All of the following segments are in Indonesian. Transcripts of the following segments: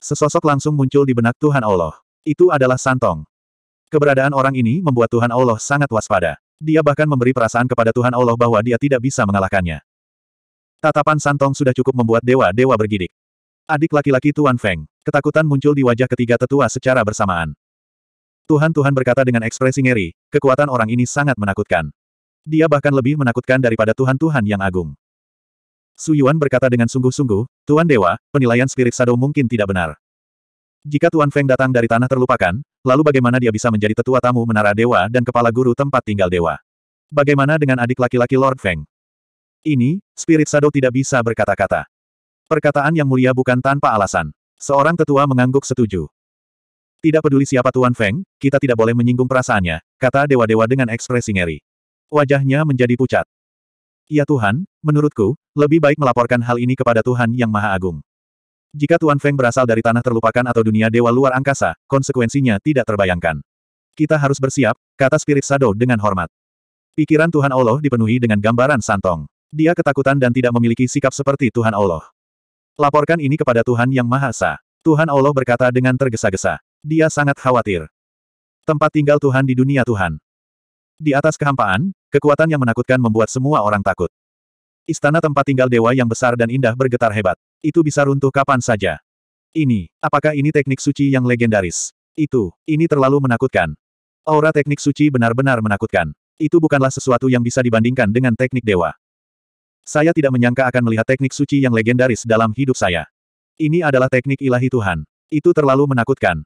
Sesosok langsung muncul di benak Tuhan Allah. Itu adalah Santong. Keberadaan orang ini membuat Tuhan Allah sangat waspada. Dia bahkan memberi perasaan kepada Tuhan Allah bahwa dia tidak bisa mengalahkannya. Tatapan Santong sudah cukup membuat dewa-dewa bergidik. Adik laki-laki Tuan Feng, ketakutan muncul di wajah ketiga tetua secara bersamaan. Tuhan-Tuhan berkata dengan ekspresi ngeri, kekuatan orang ini sangat menakutkan. Dia bahkan lebih menakutkan daripada Tuhan-Tuhan yang agung. Su Yuan berkata dengan sungguh-sungguh, Tuan Dewa, penilaian spirit shadow mungkin tidak benar. Jika Tuan Feng datang dari tanah terlupakan, lalu bagaimana dia bisa menjadi tetua tamu menara dewa dan kepala guru tempat tinggal dewa? Bagaimana dengan adik laki-laki Lord Feng? Ini, spirit shadow tidak bisa berkata-kata. Perkataan yang mulia bukan tanpa alasan. Seorang tetua mengangguk setuju. Tidak peduli siapa Tuan Feng, kita tidak boleh menyinggung perasaannya, kata dewa-dewa dengan ekspresi ngeri. Wajahnya menjadi pucat. Ya Tuhan, menurutku, lebih baik melaporkan hal ini kepada Tuhan Yang Maha Agung. Jika Tuan Feng berasal dari tanah terlupakan atau dunia dewa luar angkasa, konsekuensinya tidak terbayangkan. Kita harus bersiap, kata Spirit Sado dengan hormat. Pikiran Tuhan Allah dipenuhi dengan gambaran santong. Dia ketakutan dan tidak memiliki sikap seperti Tuhan Allah. Laporkan ini kepada Tuhan Yang Maha Esa. Tuhan Allah berkata dengan tergesa-gesa. Dia sangat khawatir. Tempat tinggal Tuhan di dunia Tuhan. Di atas kehampaan, kekuatan yang menakutkan membuat semua orang takut. Istana tempat tinggal dewa yang besar dan indah bergetar hebat. Itu bisa runtuh kapan saja. Ini, apakah ini teknik suci yang legendaris? Itu, ini terlalu menakutkan. Aura teknik suci benar-benar menakutkan. Itu bukanlah sesuatu yang bisa dibandingkan dengan teknik dewa. Saya tidak menyangka akan melihat teknik suci yang legendaris dalam hidup saya. Ini adalah teknik ilahi Tuhan. Itu terlalu menakutkan.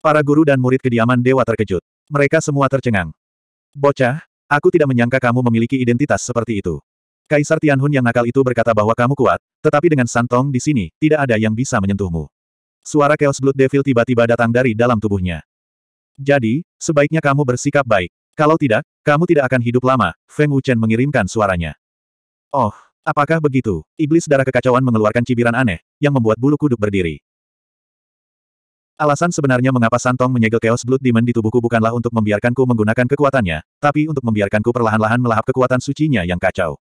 Para guru dan murid kediaman dewa terkejut. Mereka semua tercengang. Bocah, aku tidak menyangka kamu memiliki identitas seperti itu. Kaisar Tianhun yang nakal itu berkata bahwa kamu kuat, tetapi dengan Santong di sini, tidak ada yang bisa menyentuhmu. Suara Chaos Blood Devil tiba-tiba datang dari dalam tubuhnya. Jadi, sebaiknya kamu bersikap baik. Kalau tidak, kamu tidak akan hidup lama, Feng Wuchen mengirimkan suaranya. Oh, apakah begitu? Iblis darah kekacauan mengeluarkan cibiran aneh, yang membuat bulu kuduk berdiri. Alasan sebenarnya mengapa Santong menyegel Chaos Blood Demon di tubuhku bukanlah untuk membiarkanku menggunakan kekuatannya, tapi untuk membiarkanku perlahan-lahan melahap kekuatan sucinya yang kacau.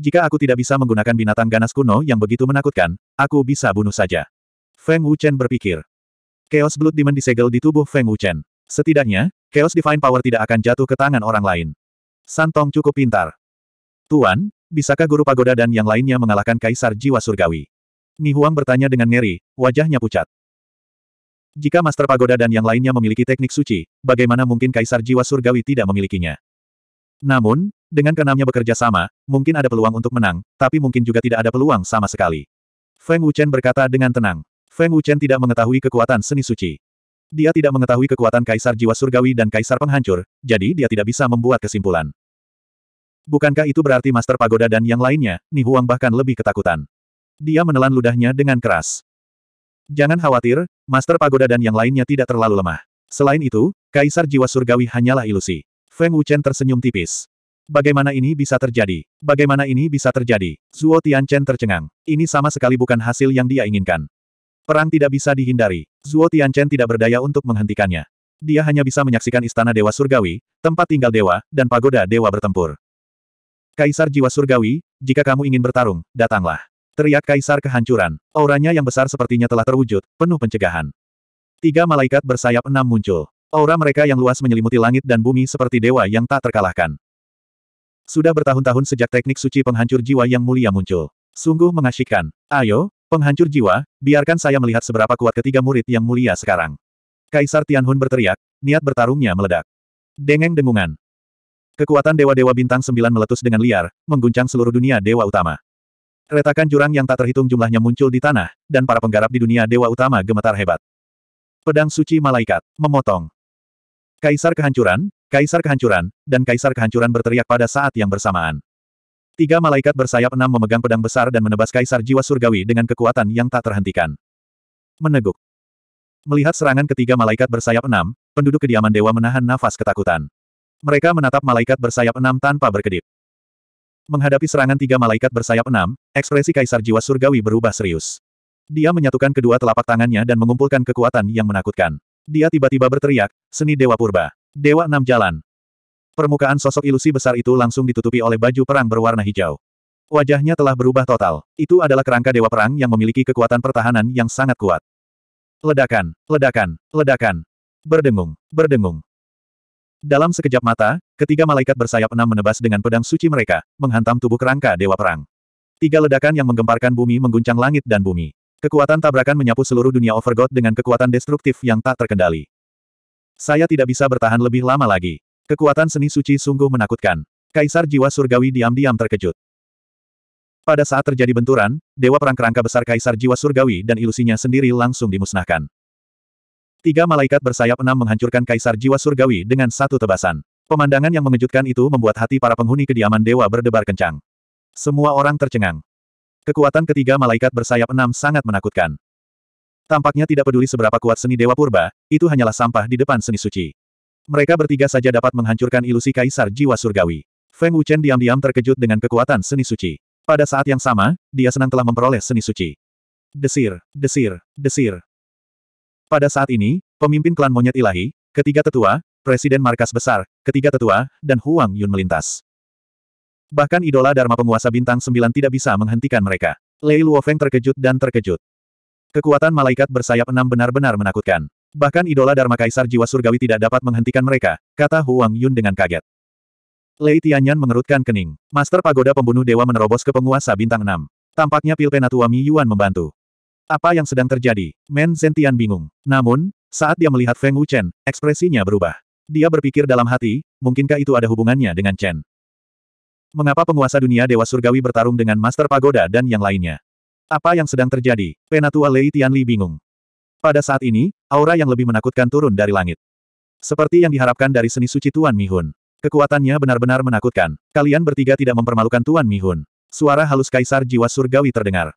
Jika aku tidak bisa menggunakan binatang ganas kuno yang begitu menakutkan, aku bisa bunuh saja. Feng Wuchen berpikir. Chaos Blood Demon disegel di tubuh Feng Wuchen. Setidaknya, Chaos Divine Power tidak akan jatuh ke tangan orang lain. Santong cukup pintar. Tuan, bisakah Guru Pagoda dan yang lainnya mengalahkan Kaisar Jiwa Surgawi? Ni Huang bertanya dengan ngeri, wajahnya pucat. Jika Master Pagoda dan yang lainnya memiliki teknik suci, bagaimana mungkin Kaisar Jiwa Surgawi tidak memilikinya? Namun, dengan keenamnya bekerja sama, mungkin ada peluang untuk menang, tapi mungkin juga tidak ada peluang sama sekali. Feng Wuchen berkata dengan tenang. Feng Wuchen tidak mengetahui kekuatan seni suci. Dia tidak mengetahui kekuatan Kaisar Jiwa Surgawi dan Kaisar Penghancur, jadi dia tidak bisa membuat kesimpulan. Bukankah itu berarti Master Pagoda dan yang lainnya, Ni Huang bahkan lebih ketakutan. Dia menelan ludahnya dengan keras. Jangan khawatir, Master Pagoda dan yang lainnya tidak terlalu lemah. Selain itu, Kaisar Jiwa Surgawi hanyalah ilusi. Feng Wuchen tersenyum tipis. Bagaimana ini bisa terjadi? Bagaimana ini bisa terjadi? Zuo Tianchen tercengang. Ini sama sekali bukan hasil yang dia inginkan. Perang tidak bisa dihindari. Zuo Tianchen tidak berdaya untuk menghentikannya. Dia hanya bisa menyaksikan istana Dewa Surgawi, tempat tinggal Dewa, dan pagoda Dewa bertempur. Kaisar Jiwa Surgawi, jika kamu ingin bertarung, datanglah. Teriak kaisar kehancuran, auranya yang besar sepertinya telah terwujud, penuh pencegahan. Tiga malaikat bersayap enam muncul. Aura mereka yang luas menyelimuti langit dan bumi seperti dewa yang tak terkalahkan. Sudah bertahun-tahun sejak teknik suci penghancur jiwa yang mulia muncul. Sungguh mengasyikkan. Ayo, penghancur jiwa, biarkan saya melihat seberapa kuat ketiga murid yang mulia sekarang. Kaisar Tianhun berteriak, niat bertarungnya meledak. Dengeng dengungan. Kekuatan dewa-dewa bintang sembilan meletus dengan liar, mengguncang seluruh dunia dewa utama. Retakan jurang yang tak terhitung jumlahnya muncul di tanah, dan para penggarap di dunia dewa utama gemetar hebat. Pedang suci malaikat, memotong. Kaisar kehancuran, kaisar kehancuran, dan kaisar kehancuran berteriak pada saat yang bersamaan. Tiga malaikat bersayap enam memegang pedang besar dan menebas kaisar jiwa surgawi dengan kekuatan yang tak terhentikan. Meneguk. Melihat serangan ketiga malaikat bersayap enam, penduduk kediaman dewa menahan nafas ketakutan. Mereka menatap malaikat bersayap enam tanpa berkedip. Menghadapi serangan tiga malaikat bersayap enam, ekspresi Kaisar Jiwa Surgawi berubah serius. Dia menyatukan kedua telapak tangannya dan mengumpulkan kekuatan yang menakutkan. Dia tiba-tiba berteriak, seni Dewa Purba. Dewa Enam Jalan. Permukaan sosok ilusi besar itu langsung ditutupi oleh baju perang berwarna hijau. Wajahnya telah berubah total. Itu adalah kerangka Dewa Perang yang memiliki kekuatan pertahanan yang sangat kuat. Ledakan, ledakan, ledakan. Berdengung, berdengung. Dalam sekejap mata, ketiga malaikat bersayap enam menebas dengan pedang suci mereka, menghantam tubuh kerangka Dewa Perang. Tiga ledakan yang menggemparkan bumi mengguncang langit dan bumi. Kekuatan tabrakan menyapu seluruh dunia Overgod dengan kekuatan destruktif yang tak terkendali. Saya tidak bisa bertahan lebih lama lagi. Kekuatan seni suci sungguh menakutkan. Kaisar jiwa surgawi diam-diam terkejut. Pada saat terjadi benturan, Dewa Perang Kerangka Besar Kaisar Jiwa Surgawi dan ilusinya sendiri langsung dimusnahkan. Tiga malaikat bersayap enam menghancurkan kaisar jiwa surgawi dengan satu tebasan. Pemandangan yang mengejutkan itu membuat hati para penghuni kediaman dewa berdebar kencang. Semua orang tercengang. Kekuatan ketiga malaikat bersayap enam sangat menakutkan. Tampaknya tidak peduli seberapa kuat seni dewa purba, itu hanyalah sampah di depan seni suci. Mereka bertiga saja dapat menghancurkan ilusi kaisar jiwa surgawi. Feng Wuchen diam-diam terkejut dengan kekuatan seni suci. Pada saat yang sama, dia senang telah memperoleh seni suci. Desir, desir, desir. Pada saat ini, pemimpin klan monyet ilahi, ketiga tetua, presiden markas besar, ketiga tetua, dan Huang Yun melintas. Bahkan idola Dharma penguasa bintang sembilan tidak bisa menghentikan mereka. Lei Luofeng terkejut dan terkejut. Kekuatan malaikat bersayap enam benar-benar menakutkan. Bahkan idola Dharma Kaisar Jiwa Surgawi tidak dapat menghentikan mereka, kata Huang Yun dengan kaget. Lei Tianyan mengerutkan kening. Master Pagoda Pembunuh Dewa menerobos ke penguasa bintang enam. Tampaknya Pilpenatua Mi Yuan membantu. Apa yang sedang terjadi? Men Zentian bingung. Namun, saat dia melihat Feng Wuchen, ekspresinya berubah. Dia berpikir dalam hati, mungkinkah itu ada hubungannya dengan Chen? Mengapa penguasa dunia Dewa Surgawi bertarung dengan Master Pagoda dan yang lainnya? Apa yang sedang terjadi? Penatua Lei Tianli bingung. Pada saat ini, aura yang lebih menakutkan turun dari langit. Seperti yang diharapkan dari seni suci Tuan Mi Mihun. Kekuatannya benar-benar menakutkan. Kalian bertiga tidak mempermalukan Tuan Mi Mihun. Suara halus Kaisar Jiwa Surgawi terdengar.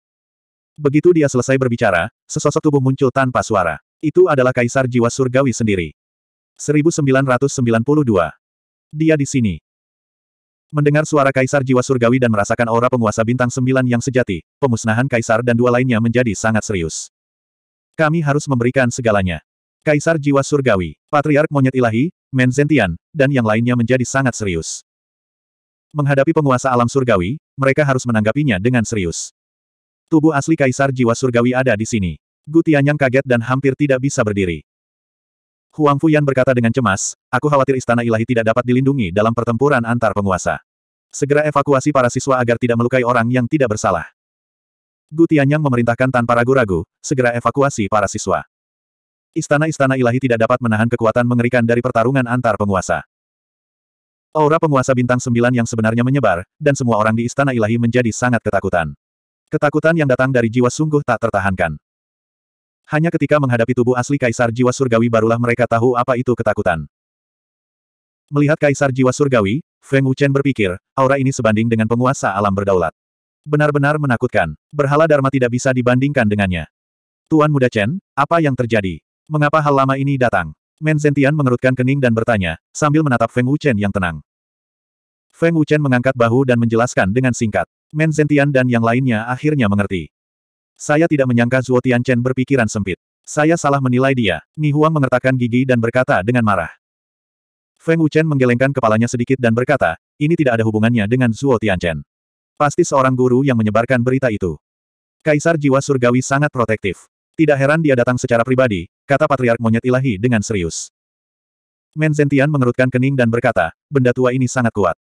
Begitu dia selesai berbicara, sesosok tubuh muncul tanpa suara. Itu adalah Kaisar Jiwa Surgawi sendiri. 1992. Dia di sini. Mendengar suara Kaisar Jiwa Surgawi dan merasakan aura penguasa bintang sembilan yang sejati, pemusnahan Kaisar dan dua lainnya menjadi sangat serius. Kami harus memberikan segalanya. Kaisar Jiwa Surgawi, Patriark Monyet Ilahi, Menzentian, dan yang lainnya menjadi sangat serius. Menghadapi penguasa alam surgawi, mereka harus menanggapinya dengan serius. Tubuh asli Kaisar Jiwa Surgawi ada di sini. Gu Tianyang kaget dan hampir tidak bisa berdiri. Huang Fuyan berkata dengan cemas, aku khawatir istana ilahi tidak dapat dilindungi dalam pertempuran antar penguasa. Segera evakuasi para siswa agar tidak melukai orang yang tidak bersalah. Gu Tianyang memerintahkan tanpa ragu-ragu, segera evakuasi para siswa. Istana-istana ilahi tidak dapat menahan kekuatan mengerikan dari pertarungan antar penguasa. Aura penguasa bintang sembilan yang sebenarnya menyebar, dan semua orang di istana ilahi menjadi sangat ketakutan. Ketakutan yang datang dari jiwa sungguh tak tertahankan. Hanya ketika menghadapi tubuh asli Kaisar Jiwa Surgawi barulah mereka tahu apa itu ketakutan. Melihat Kaisar Jiwa Surgawi, Feng Wuchen berpikir, aura ini sebanding dengan penguasa alam berdaulat. Benar-benar menakutkan. Berhala Dharma tidak bisa dibandingkan dengannya. Tuan Muda Chen, apa yang terjadi? Mengapa hal lama ini datang? Men Zentian mengerutkan kening dan bertanya, sambil menatap Feng Wuchen yang tenang. Feng Wuchen mengangkat bahu dan menjelaskan dengan singkat. Men Zentian dan yang lainnya akhirnya mengerti. Saya tidak menyangka Zuo Tianchen berpikiran sempit. Saya salah menilai dia. Ni Huang mengertakkan gigi dan berkata dengan marah. Feng Wuchen menggelengkan kepalanya sedikit dan berkata, ini tidak ada hubungannya dengan Zuo Tianchen. Pasti seorang guru yang menyebarkan berita itu. Kaisar jiwa surgawi sangat protektif. Tidak heran dia datang secara pribadi, kata Patriark Monyet Ilahi dengan serius. Men Zentian mengerutkan kening dan berkata, benda tua ini sangat kuat.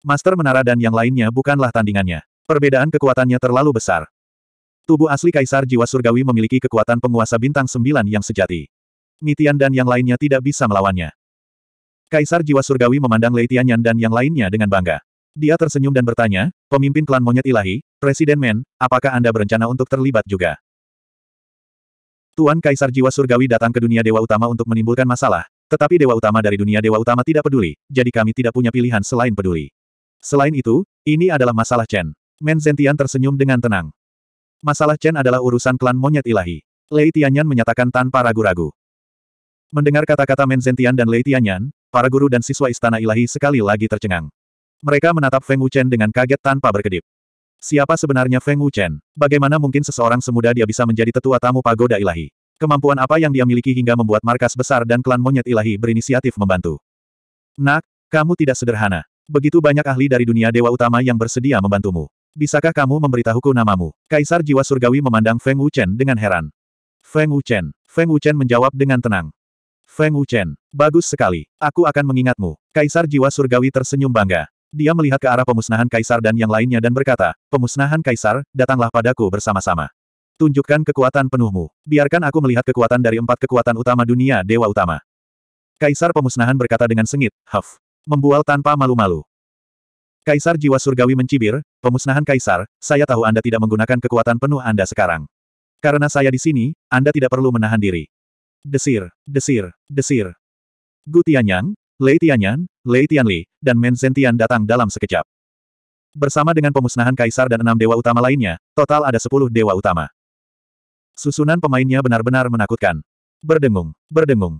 Master Menara dan yang lainnya bukanlah tandingannya. Perbedaan kekuatannya terlalu besar. Tubuh asli Kaisar Jiwa Surgawi memiliki kekuatan penguasa bintang sembilan yang sejati. Mitian dan yang lainnya tidak bisa melawannya. Kaisar Jiwa Surgawi memandang Lei Tianyan dan yang lainnya dengan bangga. Dia tersenyum dan bertanya, pemimpin klan monyet ilahi, Presiden Men, apakah Anda berencana untuk terlibat juga? Tuan Kaisar Jiwa Surgawi datang ke dunia Dewa Utama untuk menimbulkan masalah, tetapi Dewa Utama dari dunia Dewa Utama tidak peduli, jadi kami tidak punya pilihan selain peduli. Selain itu, ini adalah masalah Chen. Menzentian tersenyum dengan tenang. Masalah Chen adalah urusan klan monyet ilahi. Lei Tianyan menyatakan tanpa ragu-ragu. Mendengar kata-kata Menzentian dan Lei Tianyan, para guru dan siswa istana ilahi sekali lagi tercengang. Mereka menatap Feng Wuchen dengan kaget tanpa berkedip. Siapa sebenarnya Feng Wuchen? Bagaimana mungkin seseorang semuda dia bisa menjadi tetua tamu pagoda ilahi? Kemampuan apa yang dia miliki hingga membuat markas besar dan klan monyet ilahi berinisiatif membantu? Nak, kamu tidak sederhana. Begitu banyak ahli dari dunia dewa utama yang bersedia membantumu. Bisakah kamu memberitahuku namamu? Kaisar Jiwa Surgawi memandang Feng Wuchen dengan heran. Feng Wuchen. Feng Wuchen menjawab dengan tenang. Feng Wuchen, bagus sekali. Aku akan mengingatmu. Kaisar Jiwa Surgawi tersenyum bangga. Dia melihat ke arah pemusnahan kaisar dan yang lainnya dan berkata, Pemusnahan kaisar, datanglah padaku bersama-sama. Tunjukkan kekuatan penuhmu. Biarkan aku melihat kekuatan dari empat kekuatan utama dunia Dewa Utama. Kaisar pemusnahan berkata dengan sengit, Huff. Membual tanpa malu-malu. Kaisar jiwa surgawi mencibir, pemusnahan kaisar, saya tahu Anda tidak menggunakan kekuatan penuh Anda sekarang. Karena saya di sini, Anda tidak perlu menahan diri. Desir, desir, desir. Gu Tianyang, Lei Tianyan, Lei Tianli, dan Men Zentian datang dalam sekejap. Bersama dengan pemusnahan kaisar dan enam dewa utama lainnya, total ada sepuluh dewa utama. Susunan pemainnya benar-benar menakutkan. Berdengung, berdengung,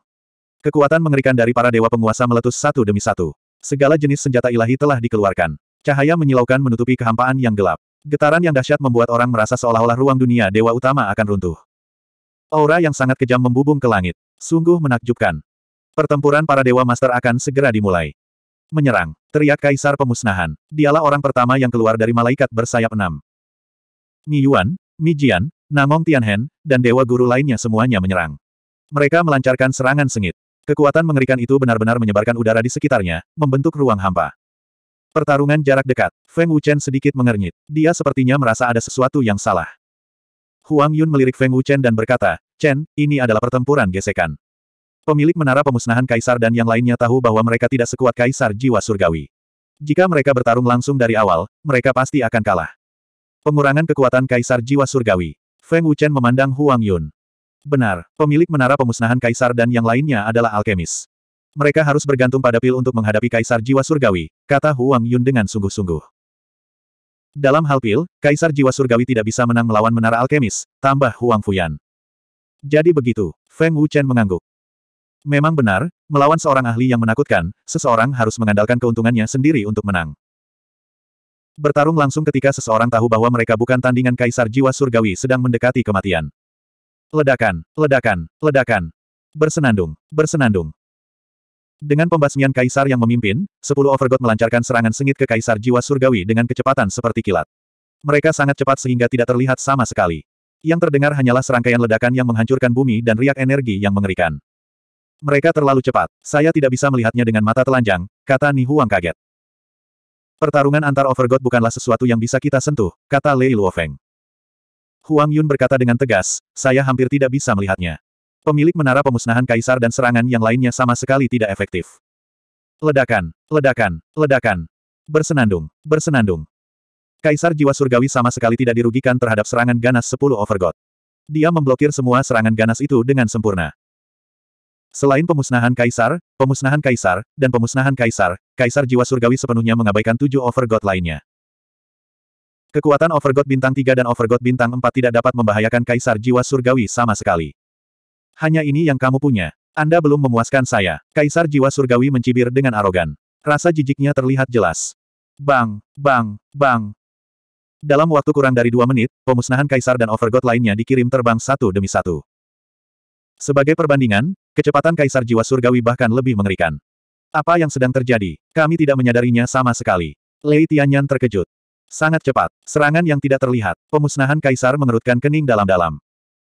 Kekuatan mengerikan dari para dewa penguasa meletus satu demi satu. Segala jenis senjata ilahi telah dikeluarkan. Cahaya menyilaukan menutupi kehampaan yang gelap. Getaran yang dahsyat membuat orang merasa seolah-olah ruang dunia dewa utama akan runtuh. Aura yang sangat kejam membubung ke langit. Sungguh menakjubkan. Pertempuran para dewa master akan segera dimulai. Menyerang, teriak kaisar pemusnahan. Dialah orang pertama yang keluar dari malaikat bersayap enam. Mi Yuan, Mi Jian, Namong Tianhen, dan dewa guru lainnya semuanya menyerang. Mereka melancarkan serangan sengit. Kekuatan mengerikan itu benar-benar menyebarkan udara di sekitarnya, membentuk ruang hampa. Pertarungan jarak dekat, Feng Wuchen sedikit mengernyit. Dia sepertinya merasa ada sesuatu yang salah. Huang Yun melirik Feng Wuchen dan berkata, Chen, ini adalah pertempuran gesekan. Pemilik menara pemusnahan kaisar dan yang lainnya tahu bahwa mereka tidak sekuat kaisar jiwa surgawi. Jika mereka bertarung langsung dari awal, mereka pasti akan kalah. Pengurangan kekuatan kaisar jiwa surgawi. Feng Wuchen memandang Huang Yun. Benar, pemilik menara pemusnahan kaisar dan yang lainnya adalah alkemis. Mereka harus bergantung pada pil untuk menghadapi kaisar jiwa surgawi, kata Huang Yun dengan sungguh-sungguh. Dalam hal pil, kaisar jiwa surgawi tidak bisa menang melawan menara alkemis, tambah Huang Fuyan. Jadi begitu, Feng Wuchen mengangguk. Memang benar, melawan seorang ahli yang menakutkan, seseorang harus mengandalkan keuntungannya sendiri untuk menang. Bertarung langsung ketika seseorang tahu bahwa mereka bukan tandingan kaisar jiwa surgawi sedang mendekati kematian. Ledakan, ledakan, ledakan. Bersenandung, bersenandung. Dengan pembasmian kaisar yang memimpin, sepuluh overgod melancarkan serangan sengit ke kaisar jiwa surgawi dengan kecepatan seperti kilat. Mereka sangat cepat sehingga tidak terlihat sama sekali. Yang terdengar hanyalah serangkaian ledakan yang menghancurkan bumi dan riak energi yang mengerikan. Mereka terlalu cepat. Saya tidak bisa melihatnya dengan mata telanjang, kata Ni Huang kaget. Pertarungan antar Overgod bukanlah sesuatu yang bisa kita sentuh, kata Lei Luofeng. Huang Yun berkata dengan tegas, saya hampir tidak bisa melihatnya. Pemilik menara pemusnahan kaisar dan serangan yang lainnya sama sekali tidak efektif. Ledakan, ledakan, ledakan. Bersenandung, bersenandung. Kaisar jiwa surgawi sama sekali tidak dirugikan terhadap serangan ganas 10 overgod. Dia memblokir semua serangan ganas itu dengan sempurna. Selain pemusnahan kaisar, pemusnahan kaisar, dan pemusnahan kaisar, kaisar jiwa surgawi sepenuhnya mengabaikan tujuh overgod lainnya. Kekuatan Overgod bintang 3 dan Overgod bintang 4 tidak dapat membahayakan Kaisar Jiwa Surgawi sama sekali. Hanya ini yang kamu punya. Anda belum memuaskan saya. Kaisar Jiwa Surgawi mencibir dengan arogan. Rasa jijiknya terlihat jelas. Bang, bang, bang. Dalam waktu kurang dari dua menit, pemusnahan Kaisar dan Overgod lainnya dikirim terbang satu demi satu. Sebagai perbandingan, kecepatan Kaisar Jiwa Surgawi bahkan lebih mengerikan. Apa yang sedang terjadi? Kami tidak menyadarinya sama sekali. Lei Tianyan terkejut. Sangat cepat. Serangan yang tidak terlihat. Pemusnahan Kaisar mengerutkan kening dalam-dalam.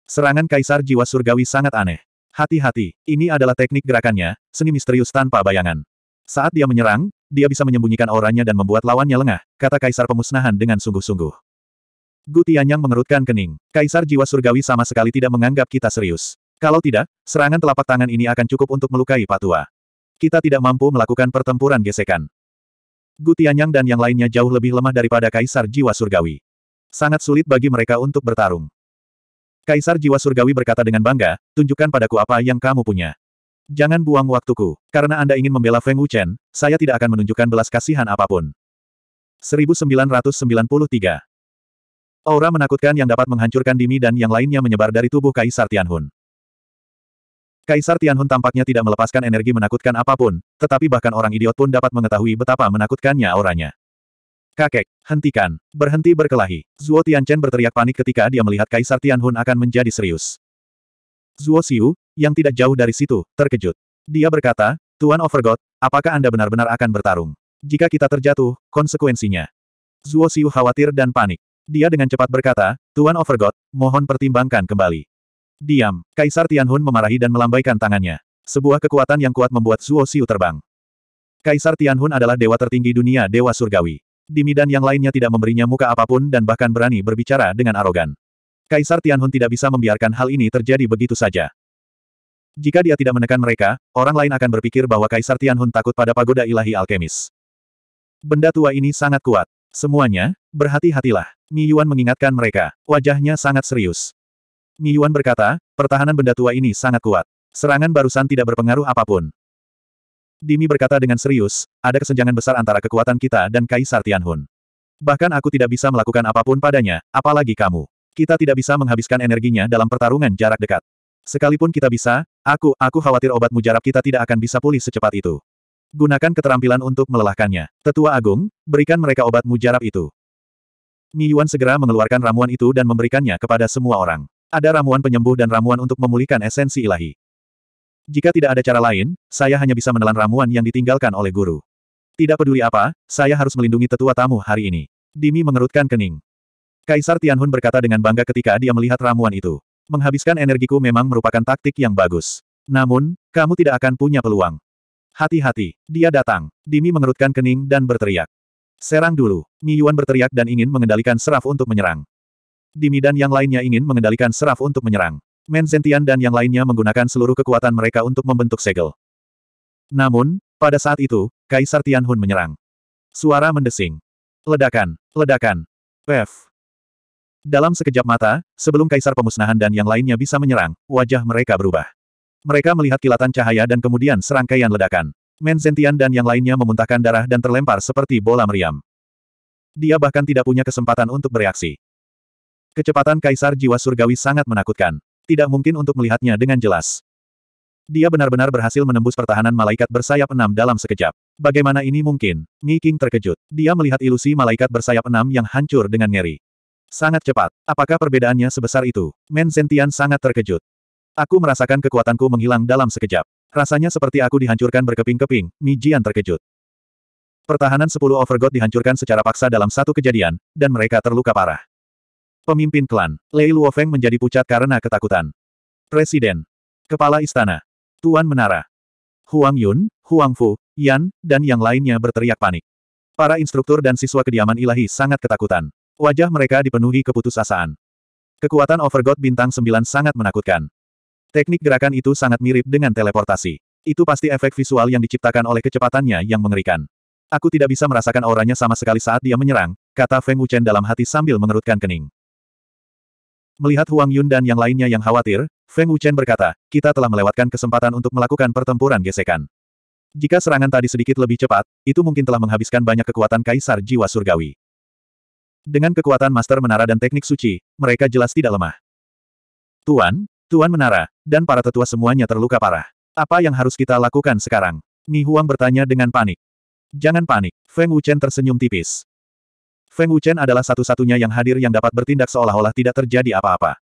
Serangan Kaisar Jiwa Surgawi sangat aneh. Hati-hati, ini adalah teknik gerakannya, seni misterius tanpa bayangan. Saat dia menyerang, dia bisa menyembunyikan auranya dan membuat lawannya lengah, kata Kaisar Pemusnahan dengan sungguh-sungguh. Gutianyang yang mengerutkan kening. Kaisar Jiwa Surgawi sama sekali tidak menganggap kita serius. Kalau tidak, serangan telapak tangan ini akan cukup untuk melukai Patua. Kita tidak mampu melakukan pertempuran gesekan. Gu Tianyang dan yang lainnya jauh lebih lemah daripada Kaisar Jiwa Surgawi. Sangat sulit bagi mereka untuk bertarung. Kaisar Jiwa Surgawi berkata dengan bangga, tunjukkan padaku apa yang kamu punya. Jangan buang waktuku, karena Anda ingin membela Feng Wuchen, saya tidak akan menunjukkan belas kasihan apapun. 1993 Aura menakutkan yang dapat menghancurkan Dimi dan yang lainnya menyebar dari tubuh Kaisar Tianhun. Kaisar Tianhun tampaknya tidak melepaskan energi menakutkan apapun, tetapi bahkan orang idiot pun dapat mengetahui betapa menakutkannya auranya. Kakek, hentikan, berhenti berkelahi. Zuo Tianchen berteriak panik ketika dia melihat Kaisar Tianhun akan menjadi serius. Zuo Xiu, yang tidak jauh dari situ, terkejut. Dia berkata, Tuan Overgod, apakah Anda benar-benar akan bertarung? Jika kita terjatuh, konsekuensinya. Zuo Xiu khawatir dan panik. Dia dengan cepat berkata, Tuan Overgod, mohon pertimbangkan kembali. Diam. Kaisar Tianhun memarahi dan melambaikan tangannya. Sebuah kekuatan yang kuat membuat Zuo Xiu terbang. Kaisar Tianhun adalah dewa tertinggi dunia dewa surgawi. Dimi dan yang lainnya tidak memberinya muka apapun dan bahkan berani berbicara dengan arogan. Kaisar Tianhun tidak bisa membiarkan hal ini terjadi begitu saja. Jika dia tidak menekan mereka, orang lain akan berpikir bahwa Kaisar Tianhun takut pada pagoda ilahi alkemis. Benda tua ini sangat kuat. Semuanya, berhati-hatilah. Mi Yuan mengingatkan mereka. Wajahnya sangat serius. Yuan berkata, pertahanan benda tua ini sangat kuat. Serangan barusan tidak berpengaruh apapun. Dimi berkata dengan serius, ada kesenjangan besar antara kekuatan kita dan Kaisar Tianhun. Bahkan aku tidak bisa melakukan apapun padanya, apalagi kamu. Kita tidak bisa menghabiskan energinya dalam pertarungan jarak dekat. Sekalipun kita bisa, aku, aku khawatir obat mujarab kita tidak akan bisa pulih secepat itu. Gunakan keterampilan untuk melelahkannya. Tetua Agung, berikan mereka obat mujarab itu. Mi Yuan segera mengeluarkan ramuan itu dan memberikannya kepada semua orang. Ada ramuan penyembuh dan ramuan untuk memulihkan esensi ilahi. Jika tidak ada cara lain, saya hanya bisa menelan ramuan yang ditinggalkan oleh guru. Tidak peduli apa, saya harus melindungi tetua tamu hari ini. Dimi mengerutkan kening. Kaisar Tianhun berkata dengan bangga ketika dia melihat ramuan itu. Menghabiskan energiku memang merupakan taktik yang bagus. Namun, kamu tidak akan punya peluang. Hati-hati, dia datang. Dimi mengerutkan kening dan berteriak. Serang dulu. Mi Yuan berteriak dan ingin mengendalikan seraf untuk menyerang. Dimi dan yang lainnya ingin mengendalikan seraf untuk menyerang. Menzentian dan yang lainnya menggunakan seluruh kekuatan mereka untuk membentuk segel. Namun, pada saat itu, Kaisar Tianhun menyerang. Suara mendesing. Ledakan, ledakan. Pef. Dalam sekejap mata, sebelum Kaisar Pemusnahan dan yang lainnya bisa menyerang, wajah mereka berubah. Mereka melihat kilatan cahaya dan kemudian serangkaian ledakan. Menzentian dan yang lainnya memuntahkan darah dan terlempar seperti bola meriam. Dia bahkan tidak punya kesempatan untuk bereaksi. Kecepatan Kaisar Jiwa Surgawi sangat menakutkan. Tidak mungkin untuk melihatnya dengan jelas. Dia benar-benar berhasil menembus pertahanan malaikat bersayap enam dalam sekejap. Bagaimana ini mungkin? Mi King terkejut. Dia melihat ilusi malaikat bersayap enam yang hancur dengan ngeri. Sangat cepat. Apakah perbedaannya sebesar itu? Men Sentian sangat terkejut. Aku merasakan kekuatanku menghilang dalam sekejap. Rasanya seperti aku dihancurkan berkeping-keping, Mi Jian terkejut. Pertahanan 10 Overgod dihancurkan secara paksa dalam satu kejadian, dan mereka terluka parah. Pemimpin klan, Lei Luofeng menjadi pucat karena ketakutan. Presiden. Kepala Istana. Tuan Menara. Huang Yun, Huang Fu, Yan, dan yang lainnya berteriak panik. Para instruktur dan siswa kediaman ilahi sangat ketakutan. Wajah mereka dipenuhi keputusasaan. Kekuatan Overgod bintang 9 sangat menakutkan. Teknik gerakan itu sangat mirip dengan teleportasi. Itu pasti efek visual yang diciptakan oleh kecepatannya yang mengerikan. Aku tidak bisa merasakan auranya sama sekali saat dia menyerang, kata Feng Wuchen dalam hati sambil mengerutkan kening. Melihat Huang Yun dan yang lainnya yang khawatir, Feng Wuchen berkata, kita telah melewatkan kesempatan untuk melakukan pertempuran gesekan. Jika serangan tadi sedikit lebih cepat, itu mungkin telah menghabiskan banyak kekuatan Kaisar Jiwa Surgawi. Dengan kekuatan Master Menara dan teknik suci, mereka jelas tidak lemah. Tuan, Tuan Menara, dan para tetua semuanya terluka parah. Apa yang harus kita lakukan sekarang? Ni Huang bertanya dengan panik. Jangan panik, Feng Wuchen tersenyum tipis. Feng Wuchen adalah satu-satunya yang hadir yang dapat bertindak seolah-olah tidak terjadi apa-apa.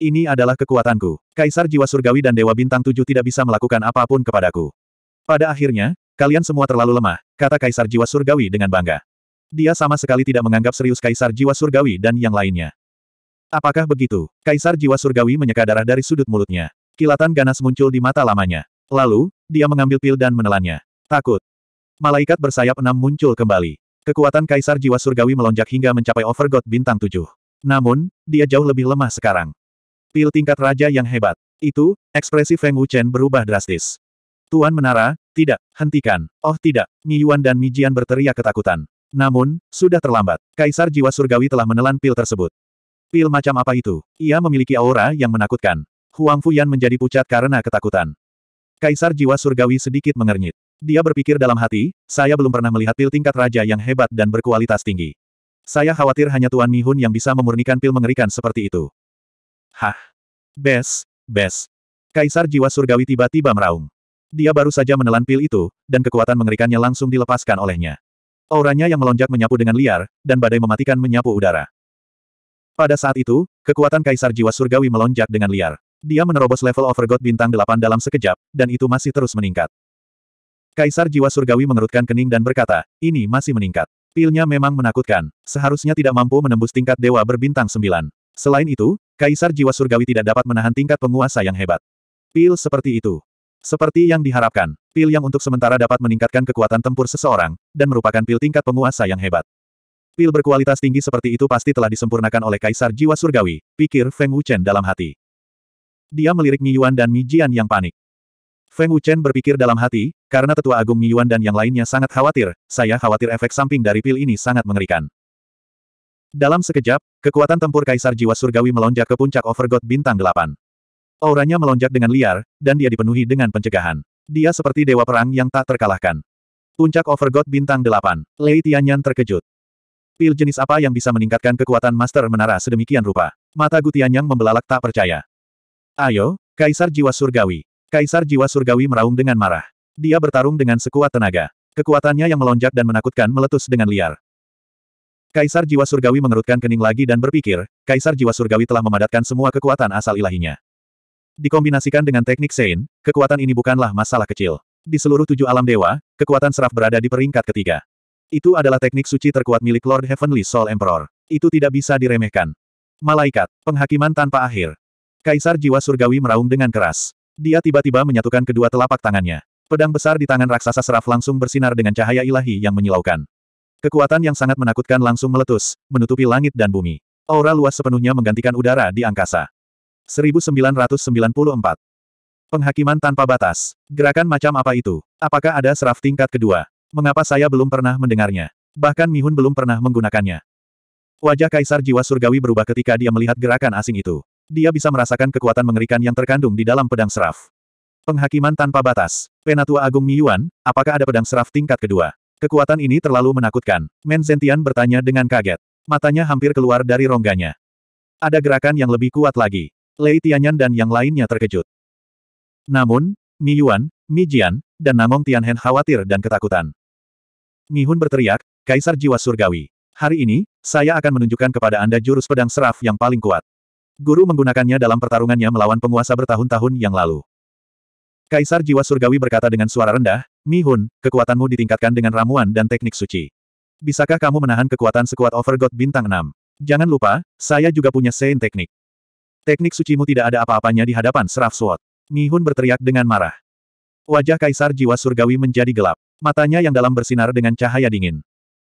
Ini adalah kekuatanku. Kaisar Jiwa Surgawi dan Dewa Bintang Tujuh tidak bisa melakukan apapun kepadaku. Pada akhirnya, kalian semua terlalu lemah, kata Kaisar Jiwa Surgawi dengan bangga. Dia sama sekali tidak menganggap serius Kaisar Jiwa Surgawi dan yang lainnya. Apakah begitu? Kaisar Jiwa Surgawi menyeka darah dari sudut mulutnya. Kilatan ganas muncul di mata lamanya. Lalu, dia mengambil pil dan menelannya. Takut. Malaikat bersayap enam muncul kembali. Kekuatan Kaisar Jiwa Surgawi melonjak hingga mencapai Overgod bintang 7. Namun, dia jauh lebih lemah sekarang. Pil tingkat raja yang hebat. Itu, ekspresi Feng Wuchen berubah drastis. Tuan Menara, tidak, hentikan. Oh tidak, Mi Yuan dan Mi Jian berteriak ketakutan. Namun, sudah terlambat. Kaisar Jiwa Surgawi telah menelan pil tersebut. Pil macam apa itu? Ia memiliki aura yang menakutkan. Huang Fuyan menjadi pucat karena ketakutan. Kaisar Jiwa Surgawi sedikit mengernyit. Dia berpikir dalam hati, saya belum pernah melihat pil tingkat raja yang hebat dan berkualitas tinggi. Saya khawatir hanya Tuan Mihun yang bisa memurnikan pil mengerikan seperti itu. Hah. Bes, bes. Kaisar jiwa surgawi tiba-tiba meraung. Dia baru saja menelan pil itu, dan kekuatan mengerikannya langsung dilepaskan olehnya. Auranya yang melonjak menyapu dengan liar, dan badai mematikan menyapu udara. Pada saat itu, kekuatan Kaisar Jiwa Surgawi melonjak dengan liar. Dia menerobos level Overgod bintang 8 dalam sekejap, dan itu masih terus meningkat. Kaisar Jiwa Surgawi mengerutkan kening dan berkata, ini masih meningkat. Pilnya memang menakutkan, seharusnya tidak mampu menembus tingkat dewa berbintang sembilan. Selain itu, Kaisar Jiwa Surgawi tidak dapat menahan tingkat penguasa yang hebat. Pil seperti itu. Seperti yang diharapkan, pil yang untuk sementara dapat meningkatkan kekuatan tempur seseorang, dan merupakan pil tingkat penguasa yang hebat. Pil berkualitas tinggi seperti itu pasti telah disempurnakan oleh Kaisar Jiwa Surgawi, pikir Feng Wuchen dalam hati. Dia melirik Mi Yuan dan Mi Jian yang panik. Feng Wuchen berpikir dalam hati, karena tetua agung Mi Yuan dan yang lainnya sangat khawatir, saya khawatir efek samping dari pil ini sangat mengerikan. Dalam sekejap, kekuatan tempur Kaisar Jiwa Surgawi melonjak ke puncak Overgod Bintang 8. Auranya melonjak dengan liar, dan dia dipenuhi dengan pencegahan. Dia seperti dewa perang yang tak terkalahkan. Puncak Overgod Bintang 8, Lei Tianyan terkejut. Pil jenis apa yang bisa meningkatkan kekuatan Master Menara sedemikian rupa? Mata Gu Tianyang membelalak tak percaya. Ayo, Kaisar Jiwa Surgawi, Kaisar Jiwa Surgawi meraung dengan marah. Dia bertarung dengan sekuat tenaga. Kekuatannya yang melonjak dan menakutkan meletus dengan liar. Kaisar Jiwa Surgawi mengerutkan kening lagi dan berpikir, Kaisar Jiwa Surgawi telah memadatkan semua kekuatan asal ilahinya. Dikombinasikan dengan teknik Sein, kekuatan ini bukanlah masalah kecil. Di seluruh tujuh alam dewa, kekuatan seraf berada di peringkat ketiga. Itu adalah teknik suci terkuat milik Lord Heavenly Soul Emperor. Itu tidak bisa diremehkan. Malaikat, penghakiman tanpa akhir. Kaisar Jiwa Surgawi meraung dengan keras. Dia tiba-tiba menyatukan kedua telapak tangannya. Pedang besar di tangan raksasa seraf langsung bersinar dengan cahaya ilahi yang menyilaukan. Kekuatan yang sangat menakutkan langsung meletus, menutupi langit dan bumi. Aura luas sepenuhnya menggantikan udara di angkasa. 1994. Penghakiman tanpa batas. Gerakan macam apa itu? Apakah ada seraf tingkat kedua? Mengapa saya belum pernah mendengarnya? Bahkan Mihun belum pernah menggunakannya. Wajah Kaisar Jiwa Surgawi berubah ketika dia melihat gerakan asing itu. Dia bisa merasakan kekuatan mengerikan yang terkandung di dalam pedang seraf. Penghakiman tanpa batas. Penatua Agung Miyuan, apakah ada pedang seraf tingkat kedua? Kekuatan ini terlalu menakutkan. Men Zentian bertanya dengan kaget. Matanya hampir keluar dari rongganya. Ada gerakan yang lebih kuat lagi. Lei Tianyan dan yang lainnya terkejut. Namun, Mi Yuan, Mi Jian, dan Namong Tianhen khawatir dan ketakutan. Mi Hun berteriak, Kaisar Jiwa Surgawi. Hari ini, saya akan menunjukkan kepada Anda jurus pedang seraf yang paling kuat. Guru menggunakannya dalam pertarungannya melawan penguasa bertahun-tahun yang lalu. Kaisar Jiwa Surgawi berkata dengan suara rendah, Mi Hun, kekuatanmu ditingkatkan dengan ramuan dan teknik suci. Bisakah kamu menahan kekuatan sekuat Overgod Bintang 6? Jangan lupa, saya juga punya Sein Teknik. Teknik sucimu tidak ada apa-apanya di hadapan Seraf Suot. Mi Hun berteriak dengan marah. Wajah Kaisar Jiwa Surgawi menjadi gelap. Matanya yang dalam bersinar dengan cahaya dingin.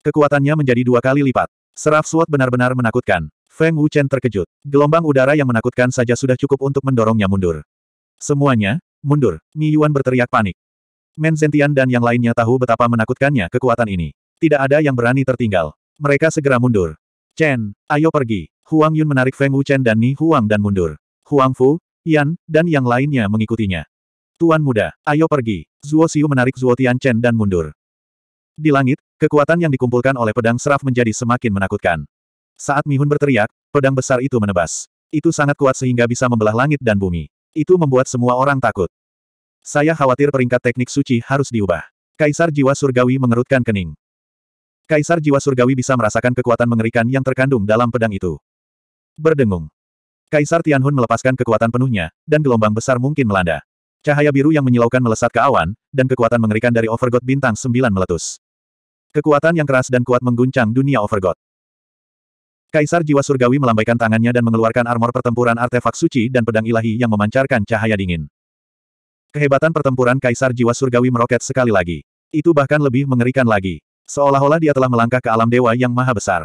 Kekuatannya menjadi dua kali lipat. Seraf suat benar-benar menakutkan. Feng Wuchen terkejut. Gelombang udara yang menakutkan saja sudah cukup untuk mendorongnya mundur. Semuanya, mundur. Mi Yuan berteriak panik. Men Zentian dan yang lainnya tahu betapa menakutkannya kekuatan ini. Tidak ada yang berani tertinggal. Mereka segera mundur. Chen, ayo pergi. Huang Yun menarik Feng Wuchen dan Ni Huang dan mundur. Huang Fu, Yan, dan yang lainnya mengikutinya. Tuan muda, ayo pergi. Zuo Xiu menarik Zuo Tian Chen dan mundur. Di langit, kekuatan yang dikumpulkan oleh pedang seraf menjadi semakin menakutkan. Saat Mihun berteriak, pedang besar itu menebas. Itu sangat kuat sehingga bisa membelah langit dan bumi. Itu membuat semua orang takut. Saya khawatir peringkat teknik suci harus diubah. Kaisar Jiwa Surgawi mengerutkan kening. Kaisar Jiwa Surgawi bisa merasakan kekuatan mengerikan yang terkandung dalam pedang itu. Berdengung. Kaisar Tianhun melepaskan kekuatan penuhnya, dan gelombang besar mungkin melanda. Cahaya biru yang menyilaukan melesat ke awan, dan kekuatan mengerikan dari Overgod bintang Sembilan meletus. Kekuatan yang keras dan kuat mengguncang dunia Overgod. Kaisar Jiwa Surgawi melambaikan tangannya dan mengeluarkan armor pertempuran artefak suci dan pedang ilahi yang memancarkan cahaya dingin. Kehebatan pertempuran Kaisar Jiwa Surgawi meroket sekali lagi. Itu bahkan lebih mengerikan lagi. Seolah-olah dia telah melangkah ke alam dewa yang maha besar.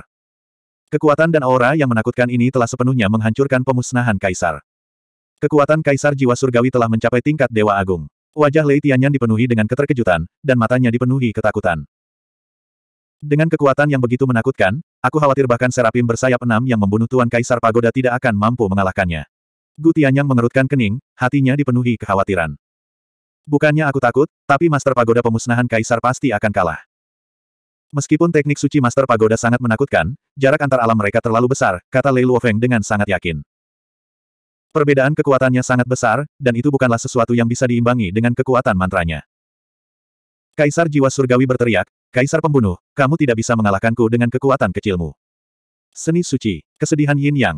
Kekuatan dan aura yang menakutkan ini telah sepenuhnya menghancurkan pemusnahan Kaisar. Kekuatan Kaisar Jiwa Surgawi telah mencapai tingkat Dewa Agung. Wajah Lei Tianyan dipenuhi dengan keterkejutan, dan matanya dipenuhi ketakutan. Dengan kekuatan yang begitu menakutkan, aku khawatir bahkan Serapim bersayap enam yang membunuh Tuan Kaisar Pagoda tidak akan mampu mengalahkannya. Gu Tianyang mengerutkan kening, hatinya dipenuhi kekhawatiran. Bukannya aku takut, tapi Master Pagoda pemusnahan Kaisar pasti akan kalah. Meskipun teknik suci Master Pagoda sangat menakutkan, jarak antar alam mereka terlalu besar, kata Lei Luofeng dengan sangat yakin. Perbedaan kekuatannya sangat besar, dan itu bukanlah sesuatu yang bisa diimbangi dengan kekuatan mantranya. Kaisar Jiwa Surgawi berteriak, Kaisar Pembunuh, kamu tidak bisa mengalahkanku dengan kekuatan kecilmu. Seni suci, kesedihan yin yang.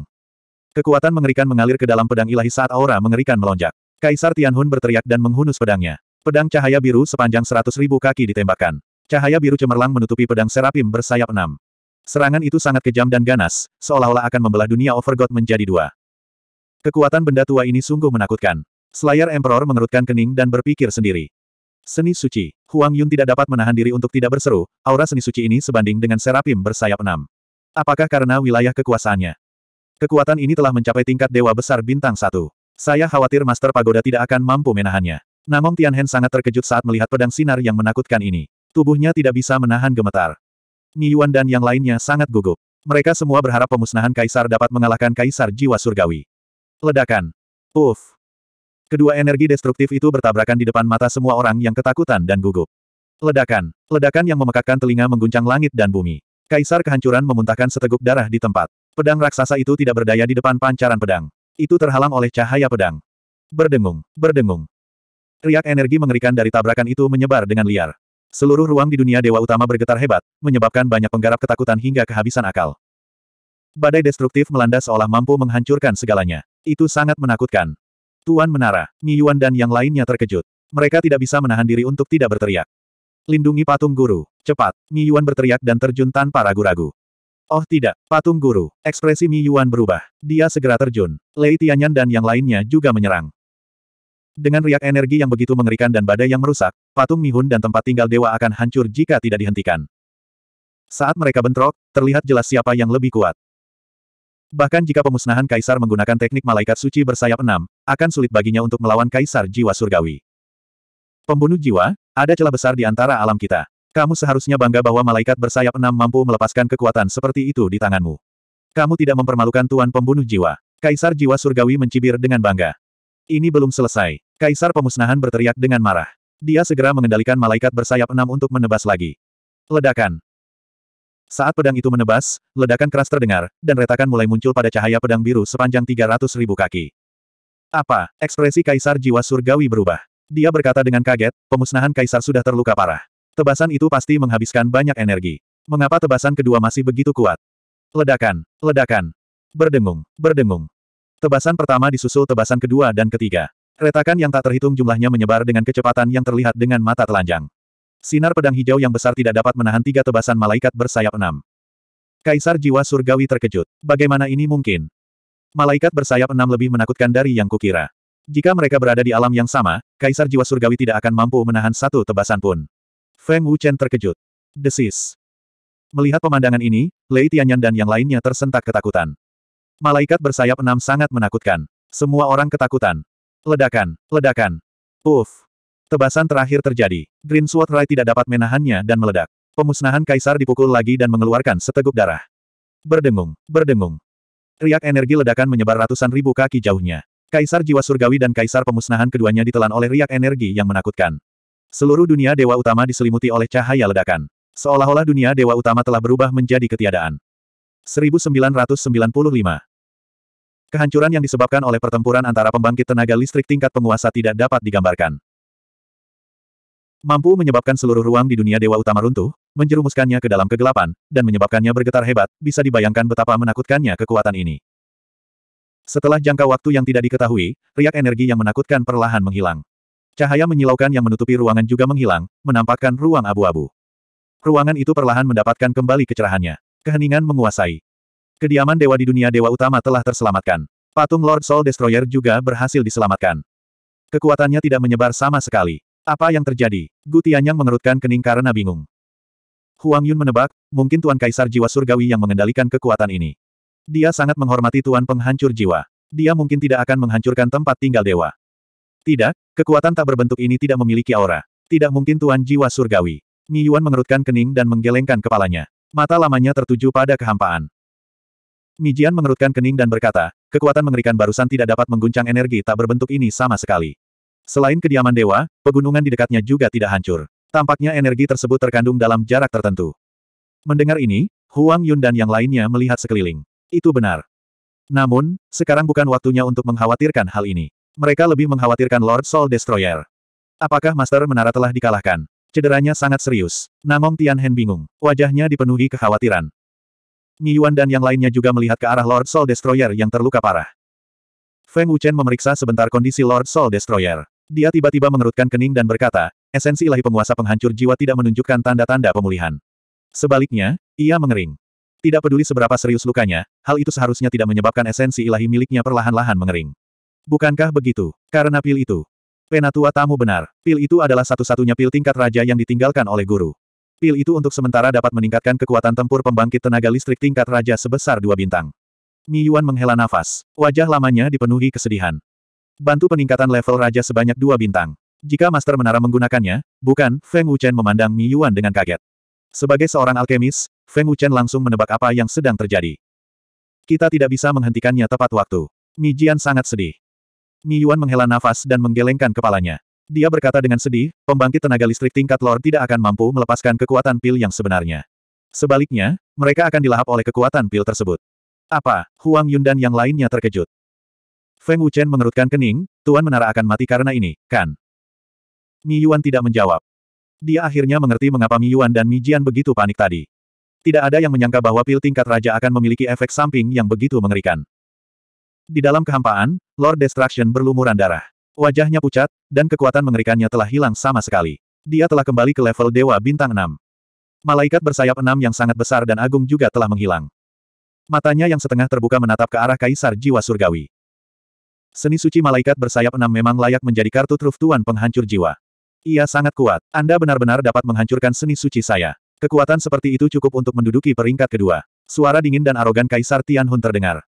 Kekuatan mengerikan mengalir ke dalam pedang ilahi saat aura mengerikan melonjak. Kaisar Tianhun berteriak dan menghunus pedangnya. Pedang cahaya biru sepanjang seratus ribu kaki ditembakkan. Cahaya biru cemerlang menutupi pedang serapim bersayap enam. Serangan itu sangat kejam dan ganas, seolah-olah akan membelah dunia Overgod menjadi dua. Kekuatan benda tua ini sungguh menakutkan. Selayar Emperor mengerutkan kening dan berpikir sendiri. Seni suci. Huang Yun tidak dapat menahan diri untuk tidak berseru, aura seni suci ini sebanding dengan serapim bersayap enam. Apakah karena wilayah kekuasaannya? Kekuatan ini telah mencapai tingkat dewa besar bintang satu. Saya khawatir Master Pagoda tidak akan mampu menahannya. Namong Tianhen sangat terkejut saat melihat pedang sinar yang menakutkan ini. Tubuhnya tidak bisa menahan gemetar. Yuan dan yang lainnya sangat gugup. Mereka semua berharap pemusnahan kaisar dapat mengalahkan kaisar jiwa surgawi. Ledakan. Uff. Kedua energi destruktif itu bertabrakan di depan mata semua orang yang ketakutan dan gugup. Ledakan. Ledakan yang memekakkan telinga mengguncang langit dan bumi. Kaisar kehancuran memuntahkan seteguk darah di tempat. Pedang raksasa itu tidak berdaya di depan pancaran pedang. Itu terhalang oleh cahaya pedang. Berdengung, berdengung. Riak energi mengerikan dari tabrakan itu menyebar dengan liar. Seluruh ruang di dunia dewa utama bergetar hebat, menyebabkan banyak penggarap ketakutan hingga kehabisan akal. Badai destruktif melanda seolah mampu menghancurkan segalanya. Itu sangat menakutkan. Tuan Menara, Yuan dan yang lainnya terkejut. Mereka tidak bisa menahan diri untuk tidak berteriak. Lindungi patung guru. Cepat, Yuan berteriak dan terjun tanpa ragu-ragu. Oh tidak, patung guru. Ekspresi Mi Yuan berubah. Dia segera terjun. Lei Tianyan dan yang lainnya juga menyerang. Dengan riak energi yang begitu mengerikan dan badai yang merusak, patung Mihun dan tempat tinggal dewa akan hancur jika tidak dihentikan. Saat mereka bentrok, terlihat jelas siapa yang lebih kuat. Bahkan jika pemusnahan kaisar menggunakan teknik malaikat suci bersayap enam, akan sulit baginya untuk melawan kaisar jiwa surgawi. Pembunuh jiwa, ada celah besar di antara alam kita. Kamu seharusnya bangga bahwa malaikat bersayap enam mampu melepaskan kekuatan seperti itu di tanganmu. Kamu tidak mempermalukan tuan pembunuh jiwa. Kaisar jiwa surgawi mencibir dengan bangga. Ini belum selesai. Kaisar pemusnahan berteriak dengan marah. Dia segera mengendalikan malaikat bersayap enam untuk menebas lagi. Ledakan. Saat pedang itu menebas, ledakan keras terdengar, dan retakan mulai muncul pada cahaya pedang biru sepanjang 300 ribu kaki. Apa? Ekspresi Kaisar Jiwa Surgawi berubah. Dia berkata dengan kaget, pemusnahan Kaisar sudah terluka parah. Tebasan itu pasti menghabiskan banyak energi. Mengapa tebasan kedua masih begitu kuat? Ledakan, ledakan. Berdengung, berdengung. Tebasan pertama disusul tebasan kedua dan ketiga. Retakan yang tak terhitung jumlahnya menyebar dengan kecepatan yang terlihat dengan mata telanjang. Sinar pedang hijau yang besar tidak dapat menahan tiga tebasan malaikat bersayap enam. Kaisar jiwa surgawi terkejut. Bagaimana ini mungkin? Malaikat bersayap enam lebih menakutkan dari yang kukira. Jika mereka berada di alam yang sama, Kaisar jiwa surgawi tidak akan mampu menahan satu tebasan pun. Feng Wuchen terkejut. Desis. Melihat pemandangan ini, Lei Tianyan dan yang lainnya tersentak ketakutan. Malaikat bersayap enam sangat menakutkan. Semua orang ketakutan. Ledakan, ledakan. Uff. Tebasan terakhir terjadi. Green Sword Rai tidak dapat menahannya dan meledak. Pemusnahan Kaisar dipukul lagi dan mengeluarkan seteguk darah. Berdengung, berdengung. Riak energi ledakan menyebar ratusan ribu kaki jauhnya. Kaisar Jiwa Surgawi dan Kaisar Pemusnahan keduanya ditelan oleh riak energi yang menakutkan. Seluruh dunia Dewa Utama diselimuti oleh cahaya ledakan. Seolah-olah dunia Dewa Utama telah berubah menjadi ketiadaan. 1995 Kehancuran yang disebabkan oleh pertempuran antara pembangkit tenaga listrik tingkat penguasa tidak dapat digambarkan. Mampu menyebabkan seluruh ruang di dunia dewa utama runtuh, menjerumuskannya ke dalam kegelapan, dan menyebabkannya bergetar hebat, bisa dibayangkan betapa menakutkannya kekuatan ini. Setelah jangka waktu yang tidak diketahui, riak energi yang menakutkan perlahan menghilang. Cahaya menyilaukan yang menutupi ruangan juga menghilang, menampakkan ruang abu-abu. Ruangan itu perlahan mendapatkan kembali kecerahannya. Keheningan menguasai. Kediaman dewa di dunia dewa utama telah terselamatkan. Patung Lord Soul Destroyer juga berhasil diselamatkan. Kekuatannya tidak menyebar sama sekali. Apa yang terjadi? Gu Tianyang mengerutkan kening karena bingung. Huang Yun menebak, mungkin Tuan Kaisar Jiwa Surgawi yang mengendalikan kekuatan ini. Dia sangat menghormati Tuan Penghancur Jiwa. Dia mungkin tidak akan menghancurkan tempat tinggal dewa. Tidak, kekuatan tak berbentuk ini tidak memiliki aura. Tidak mungkin Tuan Jiwa Surgawi. Mi Yuan mengerutkan kening dan menggelengkan kepalanya. Mata lamanya tertuju pada kehampaan. Mi Jian mengerutkan kening dan berkata, kekuatan mengerikan barusan tidak dapat mengguncang energi tak berbentuk ini sama sekali. Selain kediaman dewa, pegunungan di dekatnya juga tidak hancur. Tampaknya energi tersebut terkandung dalam jarak tertentu. Mendengar ini, Huang Yun dan yang lainnya melihat sekeliling. Itu benar. Namun, sekarang bukan waktunya untuk mengkhawatirkan hal ini. Mereka lebih mengkhawatirkan Lord Soul Destroyer. Apakah Master Menara telah dikalahkan? Cederanya sangat serius. Namong Tianhen bingung. Wajahnya dipenuhi kekhawatiran. Yuan dan yang lainnya juga melihat ke arah Lord Soul Destroyer yang terluka parah. Feng Wuchen memeriksa sebentar kondisi Lord Soul Destroyer. Dia tiba-tiba mengerutkan kening dan berkata, esensi ilahi penguasa penghancur jiwa tidak menunjukkan tanda-tanda pemulihan. Sebaliknya, ia mengering. Tidak peduli seberapa serius lukanya, hal itu seharusnya tidak menyebabkan esensi ilahi miliknya perlahan-lahan mengering. Bukankah begitu? Karena pil itu. Penatua tamu benar. Pil itu adalah satu-satunya pil tingkat raja yang ditinggalkan oleh guru. Pil itu untuk sementara dapat meningkatkan kekuatan tempur pembangkit tenaga listrik tingkat raja sebesar dua bintang. Mi Yuan menghela nafas. Wajah lamanya dipenuhi kesedihan. Bantu peningkatan level raja sebanyak dua bintang. Jika Master Menara menggunakannya, bukan, Feng Wuchen memandang Mi Yuan dengan kaget. Sebagai seorang alkemis, Feng Wuchen langsung menebak apa yang sedang terjadi. Kita tidak bisa menghentikannya tepat waktu. Mi Jian sangat sedih. Mi Yuan menghela nafas dan menggelengkan kepalanya. Dia berkata dengan sedih, pembangkit tenaga listrik tingkat Lord tidak akan mampu melepaskan kekuatan pil yang sebenarnya. Sebaliknya, mereka akan dilahap oleh kekuatan pil tersebut. Apa? Huang Yun dan yang lainnya terkejut. Feng Wuchen mengerutkan kening, Tuan Menara akan mati karena ini, kan? Mi Yuan tidak menjawab. Dia akhirnya mengerti mengapa Mi Yuan dan Mi Jian begitu panik tadi. Tidak ada yang menyangka bahwa pil tingkat raja akan memiliki efek samping yang begitu mengerikan. Di dalam kehampaan, Lord Destruction berlumuran darah. Wajahnya pucat, dan kekuatan mengerikannya telah hilang sama sekali. Dia telah kembali ke level Dewa Bintang 6. Malaikat bersayap enam yang sangat besar dan agung juga telah menghilang. Matanya yang setengah terbuka menatap ke arah Kaisar Jiwa Surgawi. Seni suci malaikat bersayap enam memang layak menjadi kartu truf tuan penghancur jiwa. Ia sangat kuat. Anda benar-benar dapat menghancurkan seni suci saya. Kekuatan seperti itu cukup untuk menduduki peringkat kedua. Suara dingin dan arogan Kaisar Tianhun terdengar.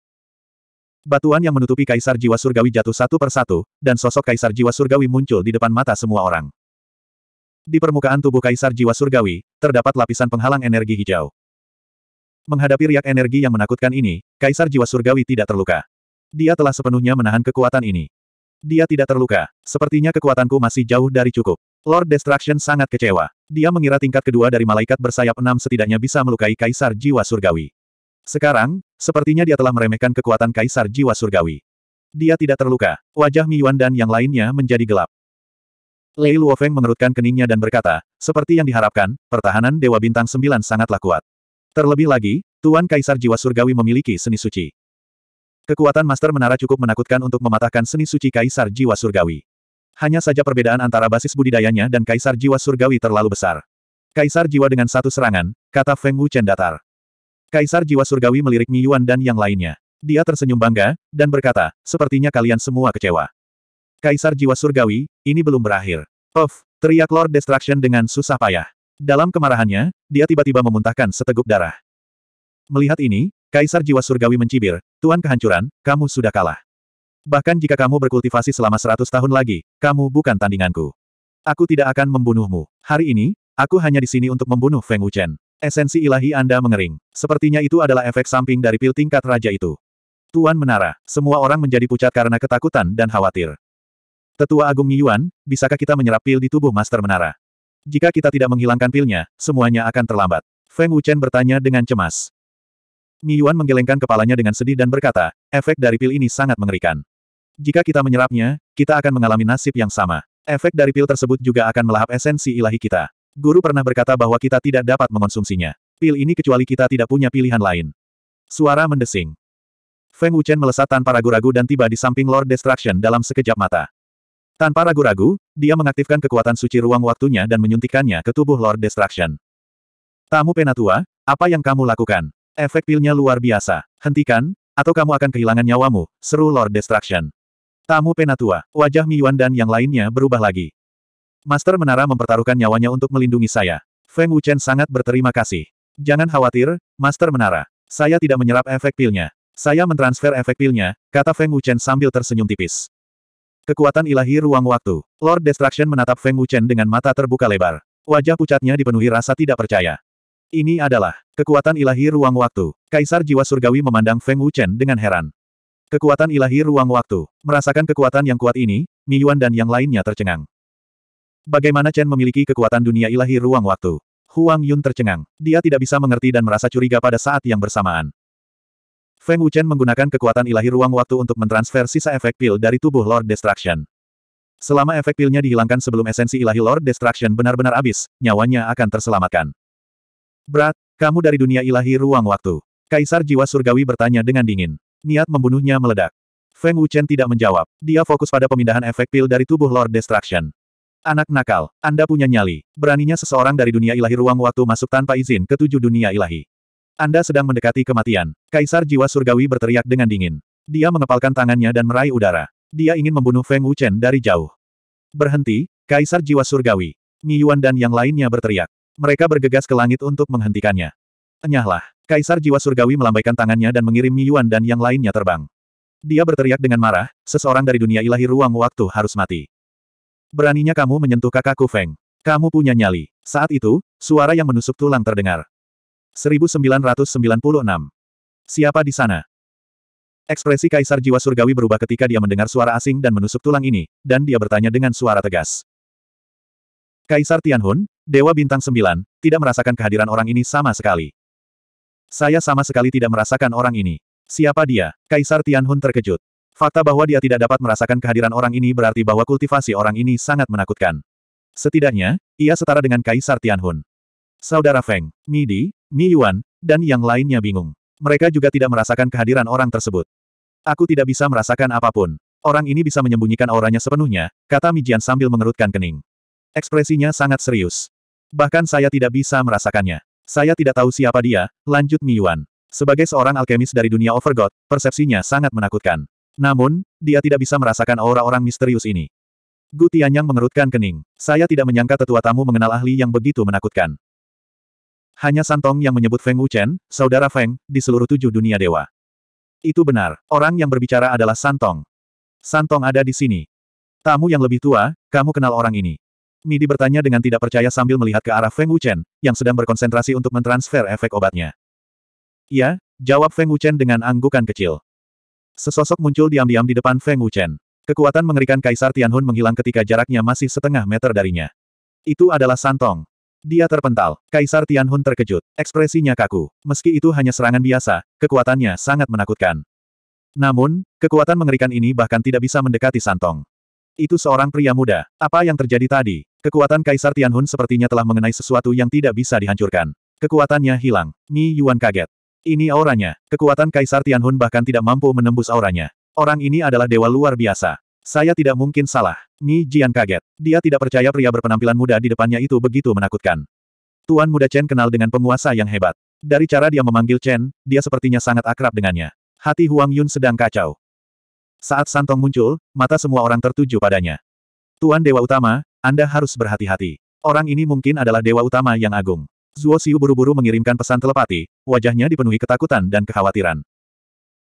Batuan yang menutupi Kaisar Jiwa Surgawi jatuh satu persatu, dan sosok Kaisar Jiwa Surgawi muncul di depan mata semua orang. Di permukaan tubuh Kaisar Jiwa Surgawi, terdapat lapisan penghalang energi hijau. Menghadapi riak energi yang menakutkan ini, Kaisar Jiwa Surgawi tidak terluka. Dia telah sepenuhnya menahan kekuatan ini. Dia tidak terluka. Sepertinya kekuatanku masih jauh dari cukup. Lord Destruction sangat kecewa. Dia mengira tingkat kedua dari malaikat bersayap enam setidaknya bisa melukai Kaisar Jiwa Surgawi. Sekarang, sepertinya dia telah meremehkan kekuatan Kaisar Jiwa Surgawi. Dia tidak terluka. Wajah Mi Yuan dan yang lainnya menjadi gelap. Lei Luofeng mengerutkan keningnya dan berkata, seperti yang diharapkan, pertahanan Dewa Bintang Sembilan sangatlah kuat. Terlebih lagi, Tuan Kaisar Jiwa Surgawi memiliki seni suci. Kekuatan Master Menara cukup menakutkan untuk mematahkan seni suci Kaisar Jiwa Surgawi. Hanya saja perbedaan antara basis budidayanya dan Kaisar Jiwa Surgawi terlalu besar. Kaisar Jiwa dengan satu serangan, kata Feng Wu Chen datar. Kaisar Jiwa Surgawi melirik Mi Yuan dan yang lainnya. Dia tersenyum bangga, dan berkata, sepertinya kalian semua kecewa. Kaisar Jiwa Surgawi, ini belum berakhir. Of, teriak Lord Destruction dengan susah payah. Dalam kemarahannya, dia tiba-tiba memuntahkan seteguk darah. Melihat ini, Kaisar jiwa surgawi mencibir, Tuan kehancuran, kamu sudah kalah. Bahkan jika kamu berkultivasi selama seratus tahun lagi, kamu bukan tandinganku. Aku tidak akan membunuhmu. Hari ini, aku hanya di sini untuk membunuh Feng Wuchen. Esensi ilahi Anda mengering. Sepertinya itu adalah efek samping dari pil tingkat raja itu. Tuan Menara, semua orang menjadi pucat karena ketakutan dan khawatir. Tetua Agung Yuan, bisakah kita menyerap pil di tubuh Master Menara? Jika kita tidak menghilangkan pilnya, semuanya akan terlambat. Feng Wuchen bertanya dengan cemas. Mi Yuan menggelengkan kepalanya dengan sedih dan berkata, efek dari pil ini sangat mengerikan. Jika kita menyerapnya, kita akan mengalami nasib yang sama. Efek dari pil tersebut juga akan melahap esensi ilahi kita. Guru pernah berkata bahwa kita tidak dapat mengonsumsinya. Pil ini kecuali kita tidak punya pilihan lain. Suara mendesing. Feng Wuchen melesat tanpa ragu-ragu dan tiba di samping Lord Destruction dalam sekejap mata. Tanpa ragu-ragu, dia mengaktifkan kekuatan suci ruang waktunya dan menyuntikannya ke tubuh Lord Destruction. Tamu Penatua, apa yang kamu lakukan? Efek pilnya luar biasa. Hentikan, atau kamu akan kehilangan nyawamu, seru Lord Destruction. Tamu penatua, wajah Miyuan dan yang lainnya berubah lagi. Master Menara mempertaruhkan nyawanya untuk melindungi saya. Feng Wuchen sangat berterima kasih. Jangan khawatir, Master Menara. Saya tidak menyerap efek pilnya. Saya mentransfer efek pilnya, kata Feng Wuchen sambil tersenyum tipis. Kekuatan ilahi ruang waktu. Lord Destruction menatap Feng Wuchen dengan mata terbuka lebar. Wajah pucatnya dipenuhi rasa tidak percaya. Ini adalah kekuatan ilahi ruang waktu. Kaisar jiwa surgawi memandang Feng Wuchen dengan heran. Kekuatan ilahi ruang waktu. Merasakan kekuatan yang kuat ini, Miyuan dan yang lainnya tercengang. Bagaimana Chen memiliki kekuatan dunia ilahi ruang waktu? Huang Yun tercengang. Dia tidak bisa mengerti dan merasa curiga pada saat yang bersamaan. Feng Wuchen menggunakan kekuatan ilahi ruang waktu untuk mentransfer sisa efek pil dari tubuh Lord Destruction. Selama efek pilnya dihilangkan sebelum esensi ilahi Lord Destruction benar-benar habis, nyawanya akan terselamatkan. Brat, kamu dari dunia ilahi ruang waktu. Kaisar jiwa surgawi bertanya dengan dingin. Niat membunuhnya meledak. Feng Wuchen tidak menjawab. Dia fokus pada pemindahan efek pil dari tubuh Lord Destruction. Anak nakal, Anda punya nyali. Beraninya seseorang dari dunia ilahi ruang waktu masuk tanpa izin ke tujuh dunia ilahi. Anda sedang mendekati kematian. Kaisar jiwa surgawi berteriak dengan dingin. Dia mengepalkan tangannya dan meraih udara. Dia ingin membunuh Feng Wuchen dari jauh. Berhenti, Kaisar Jiwa Surgawi. Yuan dan yang lainnya berteriak. Mereka bergegas ke langit untuk menghentikannya. Enyahlah, Kaisar Jiwa Surgawi melambaikan tangannya dan mengirim Miyuan dan yang lainnya terbang. Dia berteriak dengan marah, seseorang dari dunia ilahi ruang waktu harus mati. Beraninya kamu menyentuh kakakku Feng. Kamu punya nyali. Saat itu, suara yang menusuk tulang terdengar. 1996. Siapa di sana? Ekspresi Kaisar Jiwa Surgawi berubah ketika dia mendengar suara asing dan menusuk tulang ini, dan dia bertanya dengan suara tegas. Kaisar Tianhun, Dewa Bintang Sembilan, tidak merasakan kehadiran orang ini sama sekali. Saya sama sekali tidak merasakan orang ini. Siapa dia? Kaisar Tianhun terkejut. Fakta bahwa dia tidak dapat merasakan kehadiran orang ini berarti bahwa kultivasi orang ini sangat menakutkan. Setidaknya, ia setara dengan Kaisar Tianhun. Saudara Feng, Midi, Mi Yuan, dan yang lainnya bingung. Mereka juga tidak merasakan kehadiran orang tersebut. Aku tidak bisa merasakan apapun. Orang ini bisa menyembunyikan auranya sepenuhnya, kata Mijian sambil mengerutkan kening. Ekspresinya sangat serius. Bahkan saya tidak bisa merasakannya. Saya tidak tahu siapa dia, lanjut Mi Yuan. Sebagai seorang alkemis dari dunia Overgod, persepsinya sangat menakutkan. Namun, dia tidak bisa merasakan aura orang misterius ini. Gu Tianyang mengerutkan kening. Saya tidak menyangka tetua tamu mengenal ahli yang begitu menakutkan. Hanya Santong yang menyebut Feng Wuchen, saudara Feng, di seluruh tujuh dunia dewa. Itu benar, orang yang berbicara adalah Santong. Santong ada di sini. Tamu yang lebih tua, kamu kenal orang ini. Midi bertanya dengan tidak percaya sambil melihat ke arah Feng Wuchen, yang sedang berkonsentrasi untuk mentransfer efek obatnya. Ya, jawab Feng Wuchen dengan anggukan kecil. Sesosok muncul diam-diam di depan Feng Wuchen. Kekuatan mengerikan Kaisar Tianhun menghilang ketika jaraknya masih setengah meter darinya. Itu adalah Santong. Dia terpental. Kaisar Tianhun terkejut. Ekspresinya kaku. Meski itu hanya serangan biasa, kekuatannya sangat menakutkan. Namun, kekuatan mengerikan ini bahkan tidak bisa mendekati Santong. Itu seorang pria muda. Apa yang terjadi tadi? Kekuatan Kaisar Tianhun sepertinya telah mengenai sesuatu yang tidak bisa dihancurkan. Kekuatannya hilang. Ni Yuan kaget. Ini auranya. Kekuatan Kaisar Tianhun bahkan tidak mampu menembus auranya. Orang ini adalah dewa luar biasa. Saya tidak mungkin salah. Ni Jian kaget. Dia tidak percaya pria berpenampilan muda di depannya itu begitu menakutkan. Tuan muda Chen kenal dengan penguasa yang hebat. Dari cara dia memanggil Chen, dia sepertinya sangat akrab dengannya. Hati Huang Yun sedang kacau. Saat Santong muncul, mata semua orang tertuju padanya. Tuan Dewa Utama, Anda harus berhati-hati. Orang ini mungkin adalah Dewa Utama yang agung. Zuo Xiu buru-buru mengirimkan pesan telepati, wajahnya dipenuhi ketakutan dan kekhawatiran.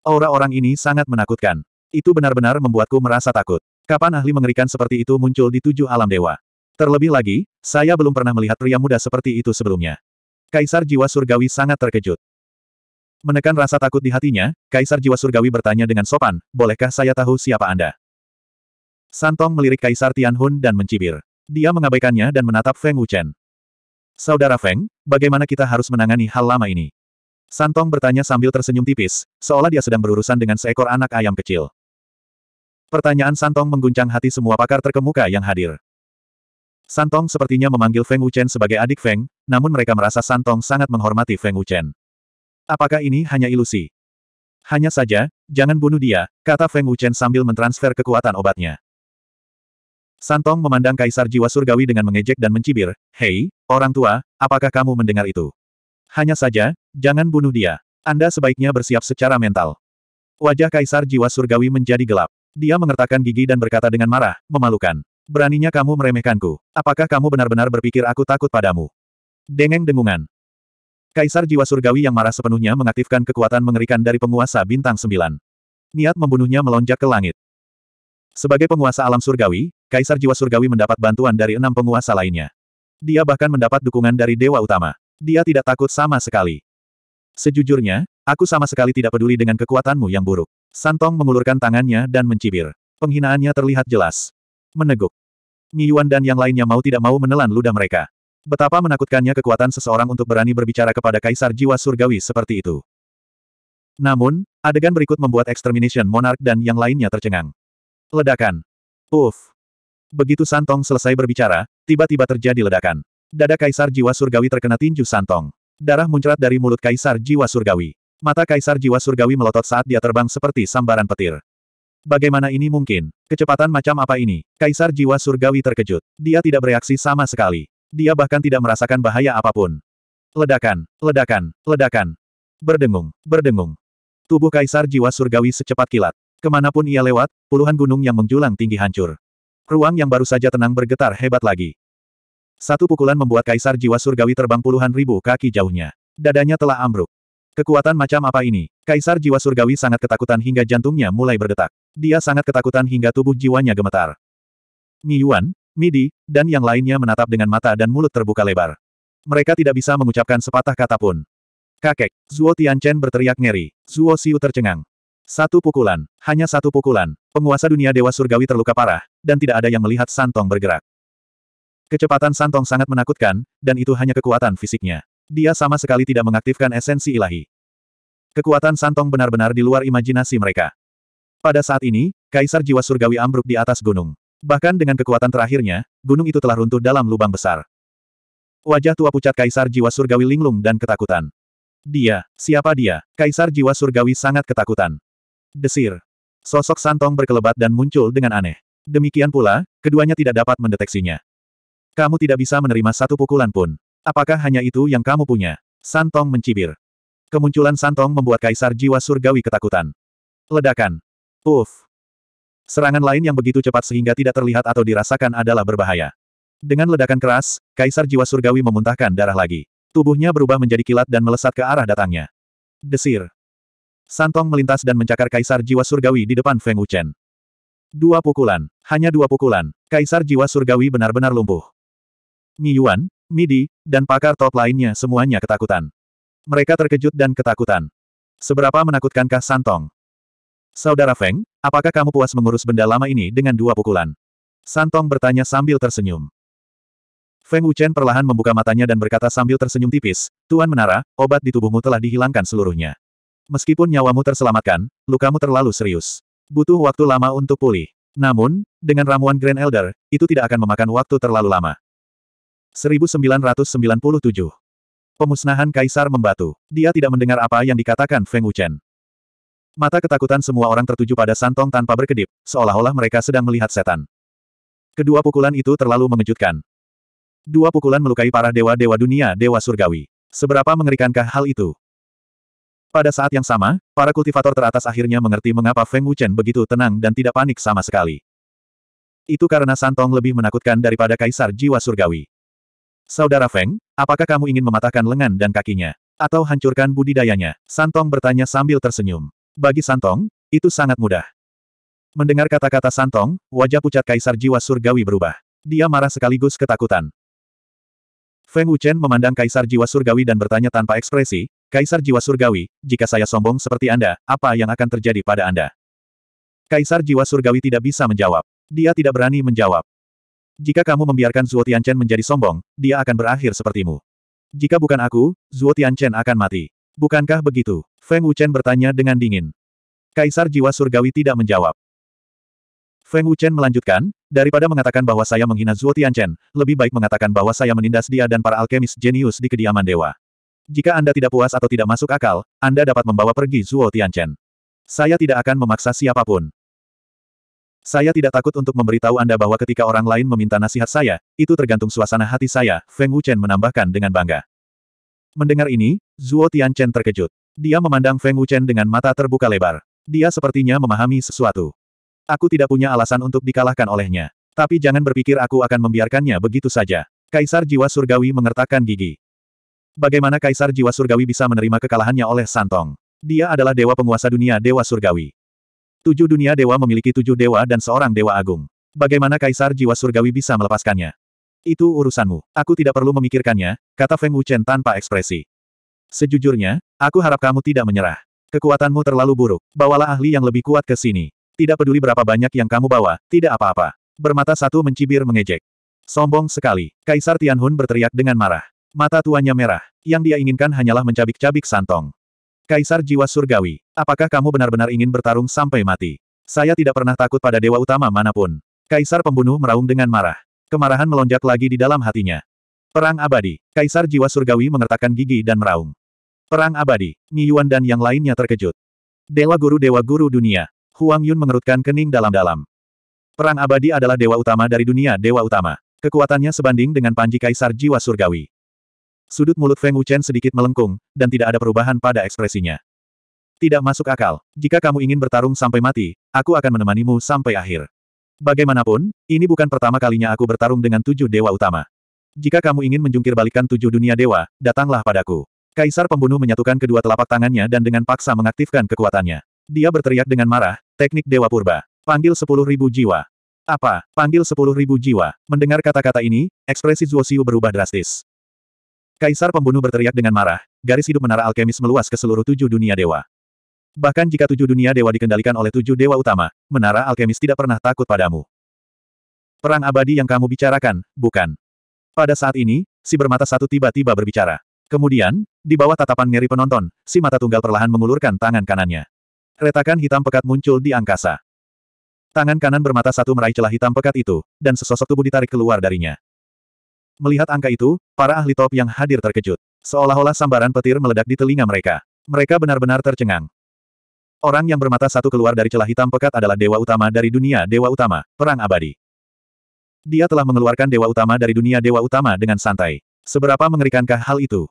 Aura orang ini sangat menakutkan. Itu benar-benar membuatku merasa takut. Kapan ahli mengerikan seperti itu muncul di tujuh alam dewa? Terlebih lagi, saya belum pernah melihat pria muda seperti itu sebelumnya. Kaisar Jiwa Surgawi sangat terkejut. Menekan rasa takut di hatinya, Kaisar Jiwa Surgawi bertanya dengan sopan, bolehkah saya tahu siapa Anda? Santong melirik Kaisar Tianhun dan mencibir. Dia mengabaikannya dan menatap Feng Wuchen. Saudara Feng, bagaimana kita harus menangani hal lama ini? Santong bertanya sambil tersenyum tipis, seolah dia sedang berurusan dengan seekor anak ayam kecil. Pertanyaan Santong mengguncang hati semua pakar terkemuka yang hadir. Santong sepertinya memanggil Feng Wuchen sebagai adik Feng, namun mereka merasa Santong sangat menghormati Feng Wuchen. Apakah ini hanya ilusi? Hanya saja, jangan bunuh dia, kata Feng Wuchen sambil mentransfer kekuatan obatnya. Santong memandang Kaisar Jiwa Surgawi dengan mengejek dan mencibir, Hei, orang tua, apakah kamu mendengar itu? Hanya saja, jangan bunuh dia. Anda sebaiknya bersiap secara mental. Wajah Kaisar Jiwa Surgawi menjadi gelap. Dia mengertakkan gigi dan berkata dengan marah, memalukan. Beraninya kamu meremehkanku. Apakah kamu benar-benar berpikir aku takut padamu? Dengeng dengungan. Kaisar Jiwa Surgawi yang marah sepenuhnya mengaktifkan kekuatan mengerikan dari penguasa bintang sembilan. Niat membunuhnya melonjak ke langit. Sebagai penguasa alam surgawi, Kaisar Jiwa Surgawi mendapat bantuan dari enam penguasa lainnya. Dia bahkan mendapat dukungan dari Dewa Utama. Dia tidak takut sama sekali. Sejujurnya, aku sama sekali tidak peduli dengan kekuatanmu yang buruk. Santong mengulurkan tangannya dan mencibir. Penghinaannya terlihat jelas. Meneguk. Miyuan dan yang lainnya mau tidak mau menelan ludah mereka. Betapa menakutkannya kekuatan seseorang untuk berani berbicara kepada kaisar jiwa surgawi seperti itu. Namun, adegan berikut membuat Extermination Monarch dan yang lainnya tercengang. Ledakan. Uff. Begitu Santong selesai berbicara, tiba-tiba terjadi ledakan. Dada kaisar jiwa surgawi terkena tinju Santong. Darah muncrat dari mulut kaisar jiwa surgawi. Mata kaisar jiwa surgawi melotot saat dia terbang seperti sambaran petir. Bagaimana ini mungkin? Kecepatan macam apa ini? Kaisar jiwa surgawi terkejut. Dia tidak bereaksi sama sekali. Dia bahkan tidak merasakan bahaya apapun. Ledakan, ledakan, ledakan. Berdengung, berdengung. Tubuh Kaisar Jiwa Surgawi secepat kilat. Kemanapun ia lewat, puluhan gunung yang menjulang tinggi hancur. Ruang yang baru saja tenang bergetar hebat lagi. Satu pukulan membuat Kaisar Jiwa Surgawi terbang puluhan ribu kaki jauhnya. Dadanya telah ambruk. Kekuatan macam apa ini? Kaisar Jiwa Surgawi sangat ketakutan hingga jantungnya mulai berdetak. Dia sangat ketakutan hingga tubuh jiwanya gemetar. Yuan. Midi, dan yang lainnya menatap dengan mata dan mulut terbuka lebar. Mereka tidak bisa mengucapkan sepatah kata pun. Kakek, Zuo Tianchen berteriak ngeri. Zuo Siu tercengang. Satu pukulan, hanya satu pukulan, penguasa dunia Dewa Surgawi terluka parah, dan tidak ada yang melihat Santong bergerak. Kecepatan Santong sangat menakutkan, dan itu hanya kekuatan fisiknya. Dia sama sekali tidak mengaktifkan esensi ilahi. Kekuatan Santong benar-benar di luar imajinasi mereka. Pada saat ini, Kaisar Jiwa Surgawi ambruk di atas gunung. Bahkan dengan kekuatan terakhirnya, gunung itu telah runtuh dalam lubang besar. Wajah tua pucat Kaisar Jiwa Surgawi linglung dan ketakutan. Dia, siapa dia? Kaisar Jiwa Surgawi sangat ketakutan. Desir. Sosok Santong berkelebat dan muncul dengan aneh. Demikian pula, keduanya tidak dapat mendeteksinya. Kamu tidak bisa menerima satu pukulan pun. Apakah hanya itu yang kamu punya? Santong mencibir. Kemunculan Santong membuat Kaisar Jiwa Surgawi ketakutan. Ledakan. Uff. Serangan lain yang begitu cepat sehingga tidak terlihat atau dirasakan adalah berbahaya. Dengan ledakan keras, Kaisar Jiwa Surgawi memuntahkan darah lagi. Tubuhnya berubah menjadi kilat dan melesat ke arah datangnya. Desir. Santong melintas dan mencakar Kaisar Jiwa Surgawi di depan Feng Wuchen. Dua pukulan. Hanya dua pukulan. Kaisar Jiwa Surgawi benar-benar lumpuh. Mi Yuan, Midi, dan pakar top lainnya semuanya ketakutan. Mereka terkejut dan ketakutan. Seberapa menakutkankah Santong? Saudara Feng, apakah kamu puas mengurus benda lama ini dengan dua pukulan? Santong bertanya sambil tersenyum. Feng Wuchen perlahan membuka matanya dan berkata sambil tersenyum tipis, Tuan Menara, obat di tubuhmu telah dihilangkan seluruhnya. Meskipun nyawamu terselamatkan, lukamu terlalu serius. Butuh waktu lama untuk pulih. Namun, dengan ramuan Grand Elder, itu tidak akan memakan waktu terlalu lama. 1997. Pemusnahan Kaisar membatu. Dia tidak mendengar apa yang dikatakan Feng Wuchen. Mata ketakutan semua orang tertuju pada Santong tanpa berkedip, seolah-olah mereka sedang melihat setan. Kedua pukulan itu terlalu mengejutkan. Dua pukulan melukai para dewa-dewa dunia dewa surgawi. Seberapa mengerikankah hal itu? Pada saat yang sama, para kultivator teratas akhirnya mengerti mengapa Feng Wuchen begitu tenang dan tidak panik sama sekali. Itu karena Santong lebih menakutkan daripada Kaisar Jiwa Surgawi. Saudara Feng, apakah kamu ingin mematahkan lengan dan kakinya? Atau hancurkan budidayanya? Santong bertanya sambil tersenyum. Bagi Santong, itu sangat mudah. Mendengar kata-kata Santong, wajah pucat Kaisar Jiwa Surgawi berubah. Dia marah sekaligus ketakutan. Feng Wuchen memandang Kaisar Jiwa Surgawi dan bertanya tanpa ekspresi, Kaisar Jiwa Surgawi, jika saya sombong seperti Anda, apa yang akan terjadi pada Anda? Kaisar Jiwa Surgawi tidak bisa menjawab. Dia tidak berani menjawab. Jika kamu membiarkan Zuo Tianchen menjadi sombong, dia akan berakhir sepertimu. Jika bukan aku, Zuo Tianchen akan mati. Bukankah begitu? Feng Wuchen bertanya dengan dingin. Kaisar Jiwa Surgawi tidak menjawab. Feng Wuchen melanjutkan, daripada mengatakan bahwa saya menghina Zuo Tianchen, lebih baik mengatakan bahwa saya menindas dia dan para alkemis jenius di kediaman dewa. Jika Anda tidak puas atau tidak masuk akal, Anda dapat membawa pergi Zuo Tianchen. Saya tidak akan memaksa siapapun. Saya tidak takut untuk memberitahu Anda bahwa ketika orang lain meminta nasihat saya, itu tergantung suasana hati saya, Feng Wuchen menambahkan dengan bangga. Mendengar ini, Zuo Tianchen terkejut. Dia memandang Feng Wuchen dengan mata terbuka lebar. Dia sepertinya memahami sesuatu. Aku tidak punya alasan untuk dikalahkan olehnya. Tapi jangan berpikir aku akan membiarkannya begitu saja. Kaisar Jiwa Surgawi mengertakkan gigi. Bagaimana Kaisar Jiwa Surgawi bisa menerima kekalahannya oleh Santong? Dia adalah dewa penguasa dunia Dewa Surgawi. Tujuh dunia dewa memiliki tujuh dewa dan seorang dewa agung. Bagaimana Kaisar Jiwa Surgawi bisa melepaskannya? Itu urusanmu. Aku tidak perlu memikirkannya, kata Feng Wuchen tanpa ekspresi. Sejujurnya, aku harap kamu tidak menyerah. Kekuatanmu terlalu buruk. Bawalah ahli yang lebih kuat ke sini. Tidak peduli berapa banyak yang kamu bawa, tidak apa-apa. Bermata satu mencibir mengejek. Sombong sekali. Kaisar Tianhun berteriak dengan marah. Mata tuannya merah. Yang dia inginkan hanyalah mencabik-cabik santong. Kaisar Jiwa Surgawi, apakah kamu benar-benar ingin bertarung sampai mati? Saya tidak pernah takut pada dewa utama manapun. Kaisar pembunuh meraung dengan marah. Kemarahan melonjak lagi di dalam hatinya. Perang abadi. Kaisar jiwa surgawi mengertakkan gigi dan meraung. Perang abadi. Yuan dan yang lainnya terkejut. Dewa guru dewa guru dunia. Huang Yun mengerutkan kening dalam-dalam. Perang abadi adalah dewa utama dari dunia dewa utama. Kekuatannya sebanding dengan panji kaisar jiwa surgawi. Sudut mulut Feng Wuchen sedikit melengkung, dan tidak ada perubahan pada ekspresinya. Tidak masuk akal. Jika kamu ingin bertarung sampai mati, aku akan menemanimu sampai akhir. Bagaimanapun, ini bukan pertama kalinya aku bertarung dengan tujuh dewa utama. Jika kamu ingin menjungkir balikan tujuh dunia dewa, datanglah padaku. Kaisar pembunuh menyatukan kedua telapak tangannya dan dengan paksa mengaktifkan kekuatannya. Dia berteriak dengan marah, teknik Dewa Purba. Panggil sepuluh ribu jiwa. Apa? Panggil sepuluh ribu jiwa. Mendengar kata-kata ini, ekspresi Zuosiu berubah drastis. Kaisar pembunuh berteriak dengan marah, garis hidup menara alkemis meluas ke seluruh tujuh dunia dewa. Bahkan jika tujuh dunia dewa dikendalikan oleh tujuh dewa utama, menara alkemis tidak pernah takut padamu. Perang abadi yang kamu bicarakan, bukan. Pada saat ini, si bermata satu tiba-tiba berbicara. Kemudian, di bawah tatapan ngeri penonton, si mata tunggal perlahan mengulurkan tangan kanannya. Retakan hitam pekat muncul di angkasa. Tangan kanan bermata satu meraih celah hitam pekat itu, dan sesosok tubuh ditarik keluar darinya. Melihat angka itu, para ahli top yang hadir terkejut. Seolah-olah sambaran petir meledak di telinga mereka. Mereka benar-benar tercengang. Orang yang bermata satu keluar dari celah hitam pekat adalah dewa utama dari dunia dewa utama, perang abadi. Dia telah mengeluarkan dewa utama dari dunia dewa utama dengan santai. Seberapa mengerikankah hal itu?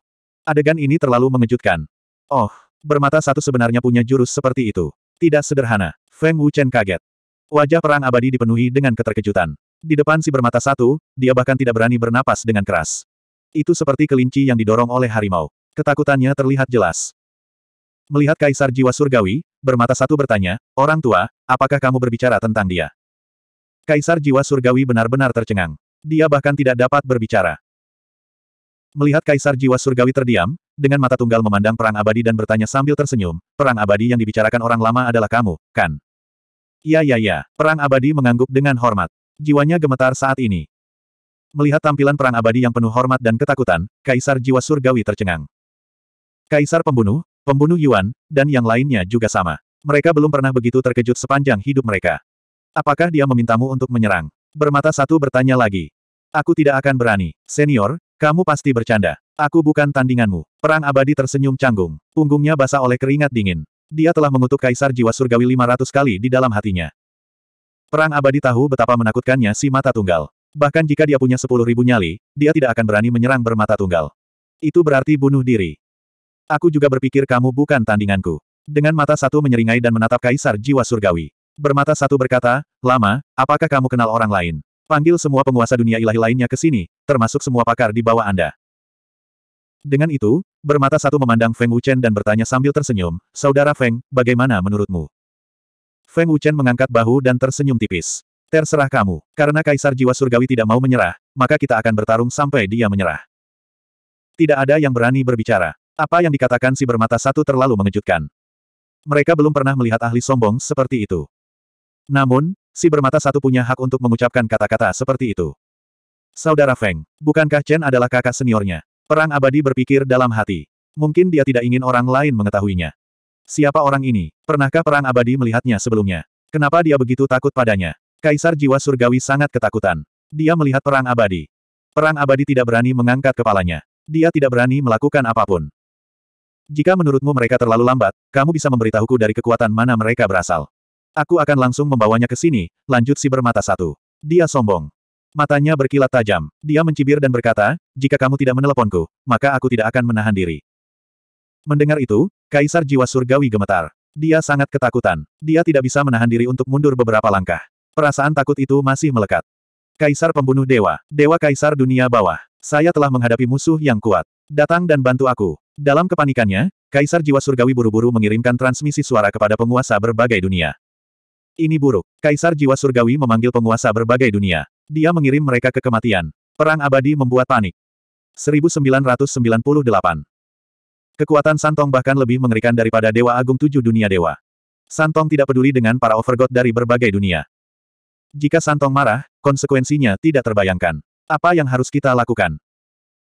Adegan ini terlalu mengejutkan. Oh, bermata satu sebenarnya punya jurus seperti itu. Tidak sederhana. Feng Wuchen kaget. Wajah perang abadi dipenuhi dengan keterkejutan. Di depan si bermata satu, dia bahkan tidak berani bernapas dengan keras. Itu seperti kelinci yang didorong oleh harimau. Ketakutannya terlihat jelas. Melihat Kaisar Jiwa Surgawi, bermata satu bertanya, Orang tua, apakah kamu berbicara tentang dia? Kaisar jiwa surgawi benar-benar tercengang. Dia bahkan tidak dapat berbicara. Melihat kaisar jiwa surgawi terdiam, dengan mata tunggal memandang perang abadi dan bertanya sambil tersenyum, perang abadi yang dibicarakan orang lama adalah kamu, kan? Ya ya ya, perang abadi mengangguk dengan hormat. Jiwanya gemetar saat ini. Melihat tampilan perang abadi yang penuh hormat dan ketakutan, kaisar jiwa surgawi tercengang. Kaisar pembunuh, Pembunuh Yuan, dan yang lainnya juga sama. Mereka belum pernah begitu terkejut sepanjang hidup mereka. Apakah dia memintamu untuk menyerang? Bermata satu bertanya lagi. Aku tidak akan berani. Senior, kamu pasti bercanda. Aku bukan tandinganmu. Perang abadi tersenyum canggung. Punggungnya basah oleh keringat dingin. Dia telah mengutuk Kaisar Jiwa Surgawi 500 kali di dalam hatinya. Perang abadi tahu betapa menakutkannya si mata tunggal. Bahkan jika dia punya sepuluh ribu nyali, dia tidak akan berani menyerang bermata tunggal. Itu berarti bunuh diri. Aku juga berpikir kamu bukan tandinganku. Dengan mata satu menyeringai dan menatap Kaisar Jiwa Surgawi. Bermata satu berkata, Lama, apakah kamu kenal orang lain? Panggil semua penguasa dunia ilahi lainnya ke sini, termasuk semua pakar di bawah Anda. Dengan itu, bermata satu memandang Feng Wuchen dan bertanya sambil tersenyum, Saudara Feng, bagaimana menurutmu? Feng Wuchen mengangkat bahu dan tersenyum tipis. Terserah kamu, karena Kaisar Jiwa Surgawi tidak mau menyerah, maka kita akan bertarung sampai dia menyerah. Tidak ada yang berani berbicara. Apa yang dikatakan si bermata satu terlalu mengejutkan. Mereka belum pernah melihat ahli sombong seperti itu. Namun, si bermata satu punya hak untuk mengucapkan kata-kata seperti itu. Saudara Feng, bukankah Chen adalah kakak seniornya? Perang abadi berpikir dalam hati. Mungkin dia tidak ingin orang lain mengetahuinya. Siapa orang ini? Pernahkah perang abadi melihatnya sebelumnya? Kenapa dia begitu takut padanya? Kaisar jiwa surgawi sangat ketakutan. Dia melihat perang abadi. Perang abadi tidak berani mengangkat kepalanya. Dia tidak berani melakukan apapun. Jika menurutmu mereka terlalu lambat, kamu bisa memberitahuku dari kekuatan mana mereka berasal. Aku akan langsung membawanya ke sini, lanjut si bermata satu. Dia sombong. Matanya berkilat tajam. Dia mencibir dan berkata, jika kamu tidak meneleponku, maka aku tidak akan menahan diri. Mendengar itu, Kaisar Jiwa Surgawi gemetar. Dia sangat ketakutan. Dia tidak bisa menahan diri untuk mundur beberapa langkah. Perasaan takut itu masih melekat. Kaisar Pembunuh Dewa, Dewa Kaisar Dunia Bawah. Saya telah menghadapi musuh yang kuat. Datang dan bantu aku. Dalam kepanikannya, Kaisar Jiwa Surgawi buru-buru mengirimkan transmisi suara kepada penguasa berbagai dunia. Ini buruk. Kaisar Jiwa Surgawi memanggil penguasa berbagai dunia. Dia mengirim mereka ke kematian. Perang abadi membuat panik. 1998 Kekuatan Santong bahkan lebih mengerikan daripada Dewa Agung Tujuh Dunia Dewa. Santong tidak peduli dengan para overgod dari berbagai dunia. Jika Santong marah, konsekuensinya tidak terbayangkan. Apa yang harus kita lakukan?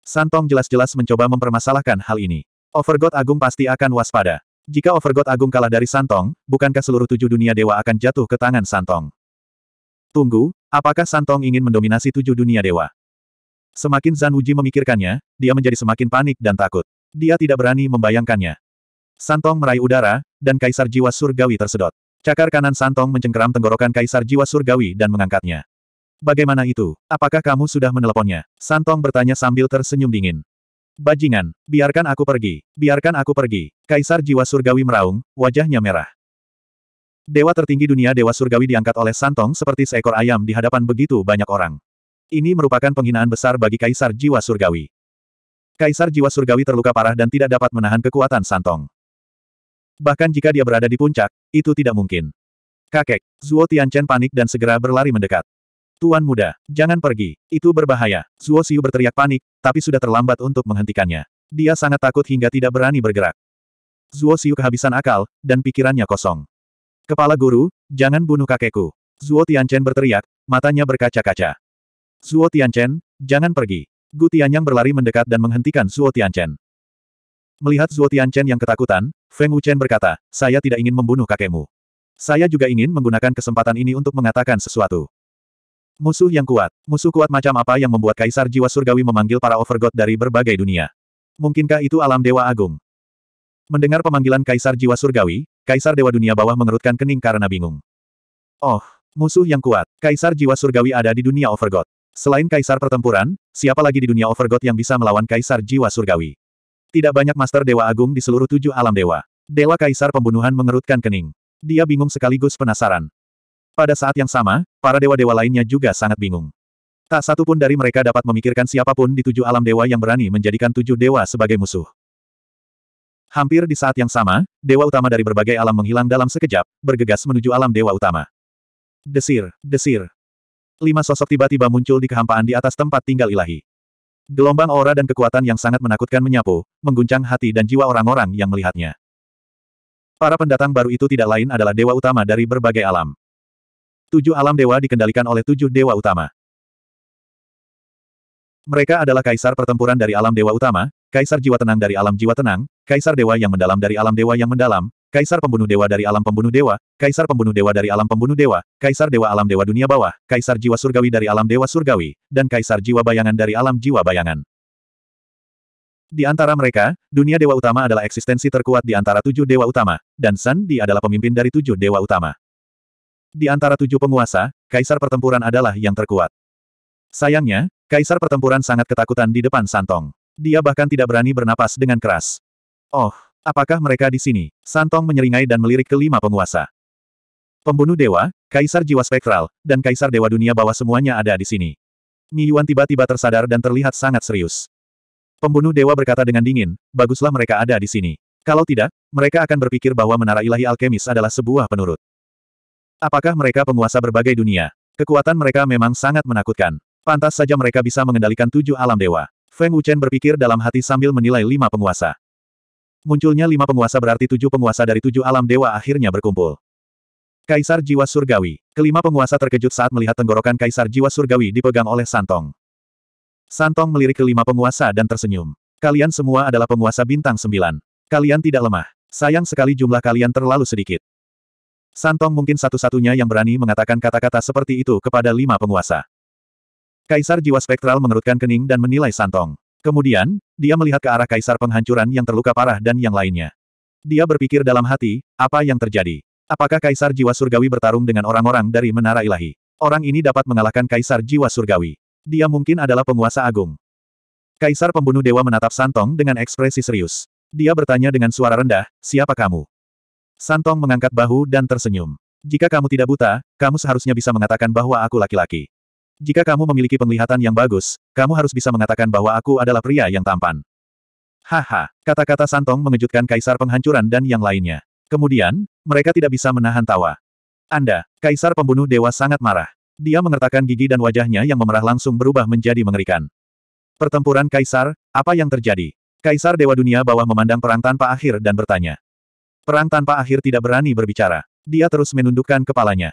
Santong jelas-jelas mencoba mempermasalahkan hal ini. Overgod Agung pasti akan waspada. Jika Overgod Agung kalah dari Santong, bukankah seluruh tujuh dunia dewa akan jatuh ke tangan Santong? Tunggu, apakah Santong ingin mendominasi tujuh dunia dewa? Semakin Zan Wuji memikirkannya, dia menjadi semakin panik dan takut. Dia tidak berani membayangkannya. Santong meraih udara, dan Kaisar Jiwa Surgawi tersedot. Cakar kanan Santong mencengkeram tenggorokan Kaisar Jiwa Surgawi dan mengangkatnya. Bagaimana itu? Apakah kamu sudah meneleponnya? Santong bertanya sambil tersenyum dingin. Bajingan, biarkan aku pergi, biarkan aku pergi. Kaisar jiwa surgawi meraung, wajahnya merah. Dewa tertinggi dunia dewa surgawi diangkat oleh Santong seperti seekor ayam di hadapan begitu banyak orang. Ini merupakan penghinaan besar bagi kaisar jiwa surgawi. Kaisar jiwa surgawi terluka parah dan tidak dapat menahan kekuatan Santong. Bahkan jika dia berada di puncak, itu tidak mungkin. Kakek, Zuo Tianchen panik dan segera berlari mendekat. Tuan muda, jangan pergi, itu berbahaya. Zuo Xiu berteriak panik, tapi sudah terlambat untuk menghentikannya. Dia sangat takut hingga tidak berani bergerak. Zuo Xiu kehabisan akal, dan pikirannya kosong. Kepala guru, jangan bunuh kakekku. Zuo Tianchen berteriak, matanya berkaca-kaca. Zuo Tianchen, jangan pergi. Gu Tianyang berlari mendekat dan menghentikan Zuo Tianchen. Melihat Zuo Tianchen yang ketakutan, Feng Wuchen berkata, saya tidak ingin membunuh kakekmu. Saya juga ingin menggunakan kesempatan ini untuk mengatakan sesuatu. Musuh yang kuat. Musuh kuat macam apa yang membuat Kaisar Jiwa Surgawi memanggil para Overgod dari berbagai dunia? Mungkinkah itu alam Dewa Agung? Mendengar pemanggilan Kaisar Jiwa Surgawi, Kaisar Dewa Dunia Bawah mengerutkan kening karena bingung. Oh, musuh yang kuat. Kaisar Jiwa Surgawi ada di dunia Overgod. Selain Kaisar Pertempuran, siapa lagi di dunia Overgod yang bisa melawan Kaisar Jiwa Surgawi? Tidak banyak Master Dewa Agung di seluruh tujuh alam dewa. Dewa Kaisar Pembunuhan mengerutkan kening. Dia bingung sekaligus penasaran. Pada saat yang sama, para dewa-dewa lainnya juga sangat bingung. Tak satu pun dari mereka dapat memikirkan siapapun di tujuh alam dewa yang berani menjadikan tujuh dewa sebagai musuh. Hampir di saat yang sama, dewa utama dari berbagai alam menghilang dalam sekejap, bergegas menuju alam dewa utama. Desir, desir. Lima sosok tiba-tiba muncul di kehampaan di atas tempat tinggal ilahi. Gelombang aura dan kekuatan yang sangat menakutkan menyapu, mengguncang hati dan jiwa orang-orang yang melihatnya. Para pendatang baru itu tidak lain adalah dewa utama dari berbagai alam. Tujuh alam dewa dikendalikan oleh tujuh dewa utama. Mereka adalah kaisar pertempuran dari alam dewa utama, kaisar jiwa tenang dari alam jiwa tenang, kaisar dewa yang mendalam dari alam dewa yang mendalam, kaisar pembunuh dewa dari alam pembunuh dewa, kaisar pembunuh dewa dari alam pembunuh dewa, kaisar dewa alam dewa dunia bawah, kaisar jiwa surgawi dari alam dewa surgawi, dan kaisar jiwa bayangan dari alam jiwa bayangan. Di antara mereka, dunia dewa utama adalah eksistensi terkuat di antara tujuh dewa utama, dan San Di adalah pemimpin dari tujuh dewa utama. Di antara tujuh penguasa, kaisar pertempuran adalah yang terkuat. Sayangnya, kaisar pertempuran sangat ketakutan di depan Santong. Dia bahkan tidak berani bernapas dengan keras. Oh, apakah mereka di sini? Santong menyeringai dan melirik kelima penguasa. Pembunuh dewa, kaisar jiwa spektral, dan kaisar dewa dunia bawah semuanya ada di sini. Mi Yuan tiba-tiba tersadar dan terlihat sangat serius. Pembunuh dewa berkata dengan dingin, baguslah mereka ada di sini. Kalau tidak, mereka akan berpikir bahwa menara ilahi alkemis adalah sebuah penurut. Apakah mereka penguasa berbagai dunia? Kekuatan mereka memang sangat menakutkan. Pantas saja mereka bisa mengendalikan tujuh alam dewa. Feng Wuchen berpikir dalam hati sambil menilai lima penguasa. Munculnya lima penguasa berarti tujuh penguasa dari tujuh alam dewa akhirnya berkumpul. Kaisar Jiwa Surgawi. Kelima penguasa terkejut saat melihat tenggorokan Kaisar Jiwa Surgawi dipegang oleh Santong. Santong melirik kelima penguasa dan tersenyum. Kalian semua adalah penguasa bintang sembilan. Kalian tidak lemah. Sayang sekali jumlah kalian terlalu sedikit. Santong mungkin satu-satunya yang berani mengatakan kata-kata seperti itu kepada lima penguasa. Kaisar Jiwa Spektral mengerutkan kening dan menilai Santong. Kemudian, dia melihat ke arah Kaisar Penghancuran yang terluka parah dan yang lainnya. Dia berpikir dalam hati, apa yang terjadi? Apakah Kaisar Jiwa Surgawi bertarung dengan orang-orang dari Menara Ilahi? Orang ini dapat mengalahkan Kaisar Jiwa Surgawi. Dia mungkin adalah penguasa agung. Kaisar Pembunuh Dewa menatap Santong dengan ekspresi serius. Dia bertanya dengan suara rendah, siapa kamu? Santong mengangkat bahu dan tersenyum. Jika kamu tidak buta, kamu seharusnya bisa mengatakan bahwa aku laki-laki. Jika kamu memiliki penglihatan yang bagus, kamu harus bisa mengatakan bahwa aku adalah pria yang tampan. Haha, kata-kata Santong mengejutkan Kaisar Penghancuran dan yang lainnya. Kemudian, mereka tidak bisa menahan tawa. Anda, Kaisar Pembunuh Dewa sangat marah. Dia mengertakkan gigi dan wajahnya yang memerah langsung berubah menjadi mengerikan. Pertempuran Kaisar, apa yang terjadi? Kaisar Dewa Dunia Bawah memandang perang tanpa akhir dan bertanya. Perang tanpa akhir tidak berani berbicara. Dia terus menundukkan kepalanya.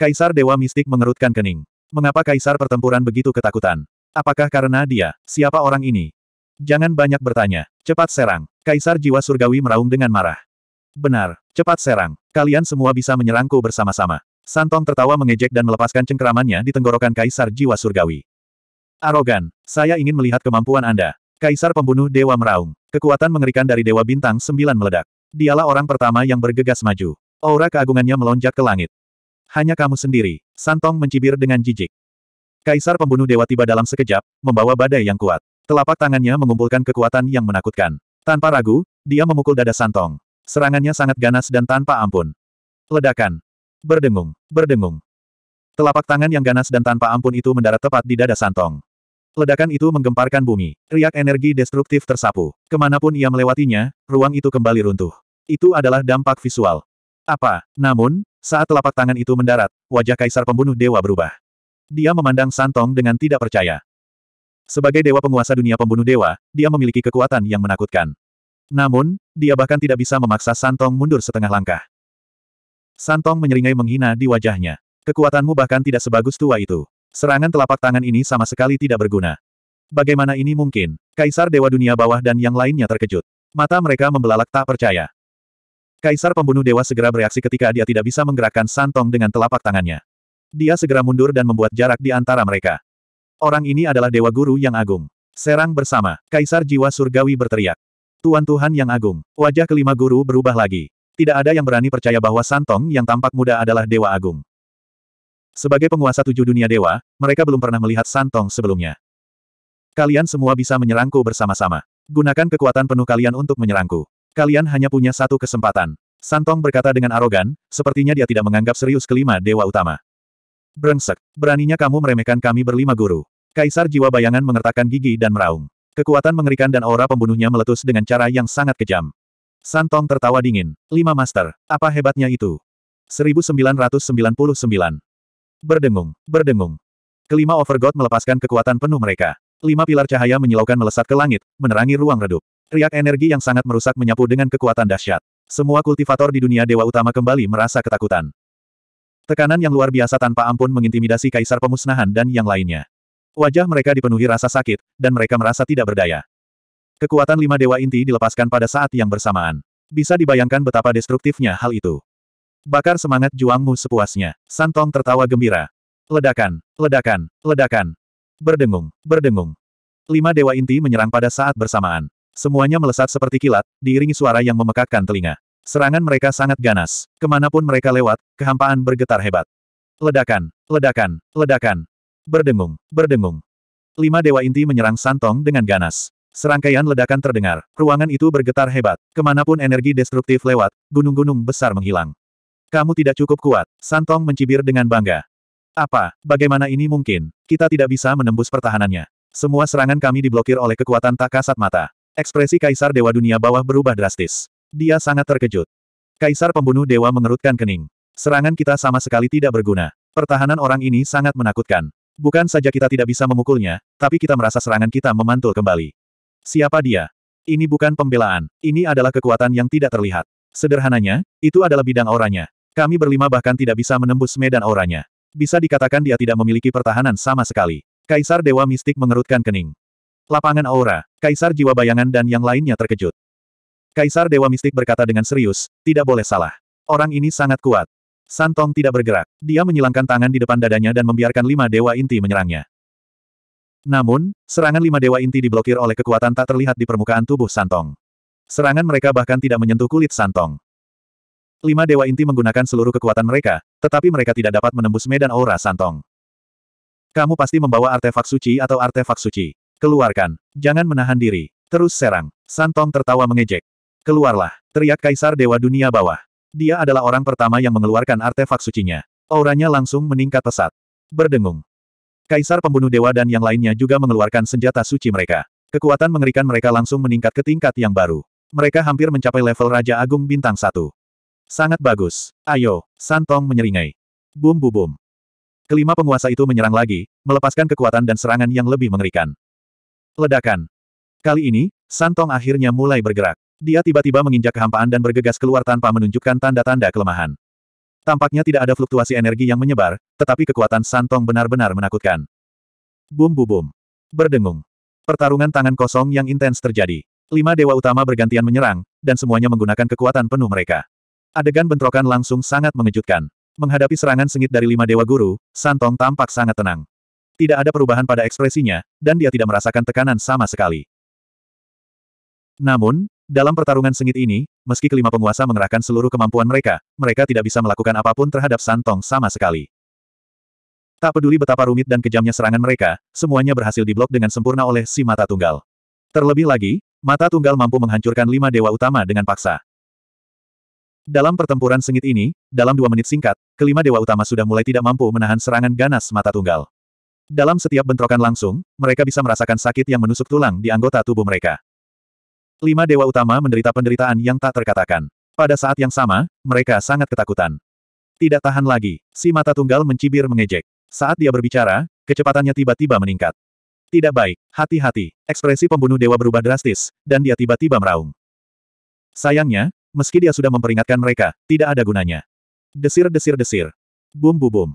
Kaisar Dewa Mistik mengerutkan kening. Mengapa Kaisar Pertempuran begitu ketakutan? Apakah karena dia? Siapa orang ini? Jangan banyak bertanya. Cepat serang. Kaisar Jiwa Surgawi meraung dengan marah. Benar. Cepat serang. Kalian semua bisa menyerangku bersama-sama. Santong tertawa mengejek dan melepaskan cengkeramannya di tenggorokan Kaisar Jiwa Surgawi. Arogan. Saya ingin melihat kemampuan Anda. Kaisar Pembunuh Dewa meraung. Kekuatan mengerikan dari Dewa Bintang 9 meledak. Dialah orang pertama yang bergegas maju. Aura keagungannya melonjak ke langit. Hanya kamu sendiri. Santong mencibir dengan jijik. Kaisar pembunuh dewa tiba dalam sekejap, membawa badai yang kuat. Telapak tangannya mengumpulkan kekuatan yang menakutkan. Tanpa ragu, dia memukul dada Santong. Serangannya sangat ganas dan tanpa ampun. Ledakan. Berdengung, berdengung. Telapak tangan yang ganas dan tanpa ampun itu mendarat tepat di dada Santong. Ledakan itu menggemparkan bumi. Riak energi destruktif tersapu. Kemanapun ia melewatinya, ruang itu kembali runtuh. Itu adalah dampak visual. Apa? Namun, saat telapak tangan itu mendarat, wajah kaisar pembunuh dewa berubah. Dia memandang Santong dengan tidak percaya. Sebagai dewa penguasa dunia pembunuh dewa, dia memiliki kekuatan yang menakutkan. Namun, dia bahkan tidak bisa memaksa Santong mundur setengah langkah. Santong menyeringai menghina di wajahnya. Kekuatanmu bahkan tidak sebagus tua itu. Serangan telapak tangan ini sama sekali tidak berguna. Bagaimana ini mungkin? Kaisar Dewa Dunia Bawah dan yang lainnya terkejut. Mata mereka membelalak tak percaya. Kaisar Pembunuh Dewa segera bereaksi ketika dia tidak bisa menggerakkan santong dengan telapak tangannya. Dia segera mundur dan membuat jarak di antara mereka. Orang ini adalah Dewa Guru yang agung. Serang bersama, Kaisar Jiwa Surgawi berteriak. Tuan Tuhan yang agung, wajah kelima guru berubah lagi. Tidak ada yang berani percaya bahwa santong yang tampak muda adalah Dewa Agung. Sebagai penguasa tujuh dunia dewa, mereka belum pernah melihat Santong sebelumnya. Kalian semua bisa menyerangku bersama-sama. Gunakan kekuatan penuh kalian untuk menyerangku. Kalian hanya punya satu kesempatan. Santong berkata dengan arogan, sepertinya dia tidak menganggap serius kelima dewa utama. Brengsek, beraninya kamu meremehkan kami berlima guru. Kaisar jiwa bayangan mengertakkan gigi dan meraung. Kekuatan mengerikan dan aura pembunuhnya meletus dengan cara yang sangat kejam. Santong tertawa dingin. Lima master, apa hebatnya itu? 1999 Berdengung, berdengung. Kelima Overgod melepaskan kekuatan penuh mereka. Lima pilar cahaya menyilaukan melesat ke langit, menerangi ruang redup. Riak energi yang sangat merusak menyapu dengan kekuatan dahsyat. Semua kultivator di dunia dewa utama kembali merasa ketakutan. Tekanan yang luar biasa tanpa ampun mengintimidasi kaisar pemusnahan dan yang lainnya. Wajah mereka dipenuhi rasa sakit, dan mereka merasa tidak berdaya. Kekuatan lima dewa inti dilepaskan pada saat yang bersamaan. Bisa dibayangkan betapa destruktifnya hal itu. Bakar semangat juangmu sepuasnya. Santong tertawa gembira. Ledakan, ledakan, ledakan. Berdengung, berdengung. Lima dewa inti menyerang pada saat bersamaan. Semuanya melesat seperti kilat, diiringi suara yang memekakkan telinga. Serangan mereka sangat ganas. Kemanapun mereka lewat, kehampaan bergetar hebat. Ledakan, ledakan, ledakan. Berdengung, berdengung. Lima dewa inti menyerang Santong dengan ganas. Serangkaian ledakan terdengar, ruangan itu bergetar hebat. Kemanapun energi destruktif lewat, gunung-gunung besar menghilang. Kamu tidak cukup kuat, Santong mencibir dengan bangga. Apa, bagaimana ini mungkin? Kita tidak bisa menembus pertahanannya. Semua serangan kami diblokir oleh kekuatan tak kasat mata. Ekspresi Kaisar Dewa Dunia Bawah berubah drastis. Dia sangat terkejut. Kaisar Pembunuh Dewa mengerutkan kening. Serangan kita sama sekali tidak berguna. Pertahanan orang ini sangat menakutkan. Bukan saja kita tidak bisa memukulnya, tapi kita merasa serangan kita memantul kembali. Siapa dia? Ini bukan pembelaan, ini adalah kekuatan yang tidak terlihat. Sederhananya, itu adalah bidang auranya. Kami berlima bahkan tidak bisa menembus medan auranya. Bisa dikatakan dia tidak memiliki pertahanan sama sekali. Kaisar Dewa Mistik mengerutkan kening. Lapangan aura, Kaisar Jiwa Bayangan dan yang lainnya terkejut. Kaisar Dewa Mistik berkata dengan serius, tidak boleh salah. Orang ini sangat kuat. Santong tidak bergerak. Dia menyilangkan tangan di depan dadanya dan membiarkan lima dewa inti menyerangnya. Namun, serangan lima dewa inti diblokir oleh kekuatan tak terlihat di permukaan tubuh Santong. Serangan mereka bahkan tidak menyentuh kulit Santong. Lima dewa inti menggunakan seluruh kekuatan mereka, tetapi mereka tidak dapat menembus medan aura santong. Kamu pasti membawa artefak suci atau artefak suci. Keluarkan. Jangan menahan diri. Terus serang. Santong tertawa mengejek. Keluarlah. Teriak Kaisar Dewa Dunia Bawah. Dia adalah orang pertama yang mengeluarkan artefak sucinya. Auranya langsung meningkat pesat. Berdengung. Kaisar Pembunuh Dewa dan yang lainnya juga mengeluarkan senjata suci mereka. Kekuatan mengerikan mereka langsung meningkat ke tingkat yang baru. Mereka hampir mencapai level Raja Agung Bintang 1. Sangat bagus. Ayo, Santong menyeringai. Bum bum bum. Kelima penguasa itu menyerang lagi, melepaskan kekuatan dan serangan yang lebih mengerikan. Ledakan. Kali ini, Santong akhirnya mulai bergerak. Dia tiba-tiba menginjak kehampaan dan bergegas keluar tanpa menunjukkan tanda-tanda kelemahan. Tampaknya tidak ada fluktuasi energi yang menyebar, tetapi kekuatan Santong benar-benar menakutkan. Bum bum bum. Berdengung. Pertarungan tangan kosong yang intens terjadi. Lima dewa utama bergantian menyerang, dan semuanya menggunakan kekuatan penuh mereka. Adegan bentrokan langsung sangat mengejutkan. Menghadapi serangan sengit dari lima dewa guru, Santong tampak sangat tenang. Tidak ada perubahan pada ekspresinya, dan dia tidak merasakan tekanan sama sekali. Namun, dalam pertarungan sengit ini, meski kelima penguasa mengerahkan seluruh kemampuan mereka, mereka tidak bisa melakukan apapun terhadap Santong sama sekali. Tak peduli betapa rumit dan kejamnya serangan mereka, semuanya berhasil diblok dengan sempurna oleh si mata tunggal. Terlebih lagi, mata tunggal mampu menghancurkan lima dewa utama dengan paksa. Dalam pertempuran sengit ini, dalam dua menit singkat, kelima dewa utama sudah mulai tidak mampu menahan serangan ganas mata tunggal. Dalam setiap bentrokan langsung, mereka bisa merasakan sakit yang menusuk tulang di anggota tubuh mereka. Lima dewa utama menderita penderitaan yang tak terkatakan. Pada saat yang sama, mereka sangat ketakutan. Tidak tahan lagi, si mata tunggal mencibir mengejek. Saat dia berbicara, kecepatannya tiba-tiba meningkat. Tidak baik, hati-hati. Ekspresi pembunuh dewa berubah drastis, dan dia tiba-tiba meraung. Sayangnya, Meski dia sudah memperingatkan mereka, tidak ada gunanya. Desir-desir-desir. bum bum, bum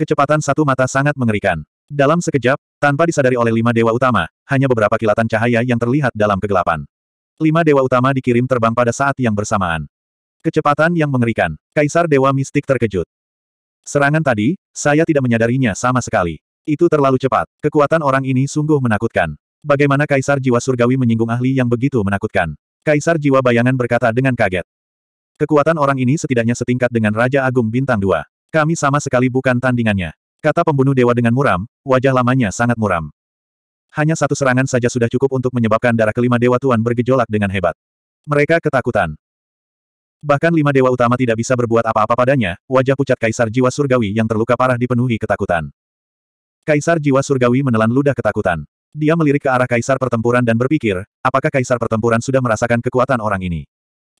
Kecepatan satu mata sangat mengerikan. Dalam sekejap, tanpa disadari oleh lima dewa utama, hanya beberapa kilatan cahaya yang terlihat dalam kegelapan. Lima dewa utama dikirim terbang pada saat yang bersamaan. Kecepatan yang mengerikan, Kaisar Dewa Mistik terkejut. Serangan tadi, saya tidak menyadarinya sama sekali. Itu terlalu cepat, kekuatan orang ini sungguh menakutkan. Bagaimana Kaisar Jiwa Surgawi menyinggung ahli yang begitu menakutkan? Kaisar Jiwa Bayangan berkata dengan kaget. Kekuatan orang ini setidaknya setingkat dengan Raja Agung Bintang Dua. Kami sama sekali bukan tandingannya. Kata pembunuh dewa dengan muram, wajah lamanya sangat muram. Hanya satu serangan saja sudah cukup untuk menyebabkan darah kelima dewa tuan bergejolak dengan hebat. Mereka ketakutan. Bahkan lima dewa utama tidak bisa berbuat apa-apa padanya, wajah pucat Kaisar Jiwa Surgawi yang terluka parah dipenuhi ketakutan. Kaisar Jiwa Surgawi menelan ludah ketakutan. Dia melirik ke arah kaisar pertempuran dan berpikir, apakah kaisar pertempuran sudah merasakan kekuatan orang ini?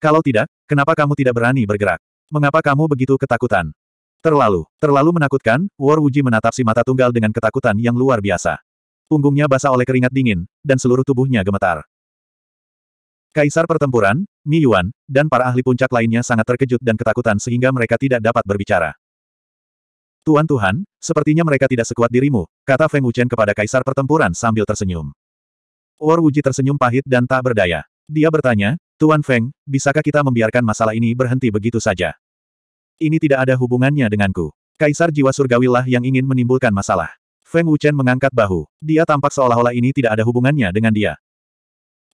Kalau tidak, kenapa kamu tidak berani bergerak? Mengapa kamu begitu ketakutan? Terlalu, terlalu menakutkan, War Wuji menatap si mata tunggal dengan ketakutan yang luar biasa. Punggungnya basah oleh keringat dingin, dan seluruh tubuhnya gemetar. Kaisar pertempuran, Mi Yuan, dan para ahli puncak lainnya sangat terkejut dan ketakutan sehingga mereka tidak dapat berbicara. Tuan Tuhan, sepertinya mereka tidak sekuat dirimu, kata Feng Wuchen kepada Kaisar Pertempuran sambil tersenyum. War Wuji tersenyum pahit dan tak berdaya. Dia bertanya, Tuan Feng, bisakah kita membiarkan masalah ini berhenti begitu saja? Ini tidak ada hubungannya denganku. Kaisar jiwa surgawilah yang ingin menimbulkan masalah. Feng Wuchen mengangkat bahu. Dia tampak seolah-olah ini tidak ada hubungannya dengan dia.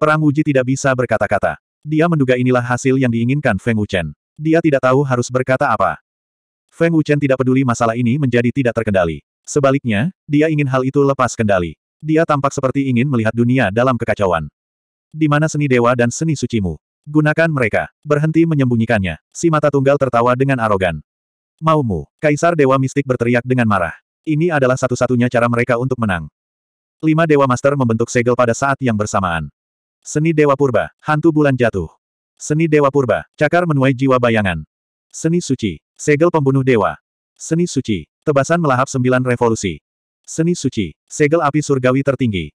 Perang Wuji tidak bisa berkata-kata. Dia menduga inilah hasil yang diinginkan Feng Wuchen. Dia tidak tahu harus berkata apa. Feng Wuchen tidak peduli masalah ini menjadi tidak terkendali. Sebaliknya, dia ingin hal itu lepas kendali. Dia tampak seperti ingin melihat dunia dalam kekacauan. Di mana seni dewa dan seni sucimu? Gunakan mereka. Berhenti menyembunyikannya. Si mata tunggal tertawa dengan arogan. Maumu, Kaisar Dewa Mistik berteriak dengan marah. Ini adalah satu-satunya cara mereka untuk menang. Lima Dewa Master membentuk segel pada saat yang bersamaan. Seni Dewa Purba, Hantu Bulan Jatuh. Seni Dewa Purba, Cakar Menuai Jiwa Bayangan. Seni Suci, Segel pembunuh dewa. Seni suci. Tebasan melahap sembilan revolusi. Seni suci. Segel api surgawi tertinggi.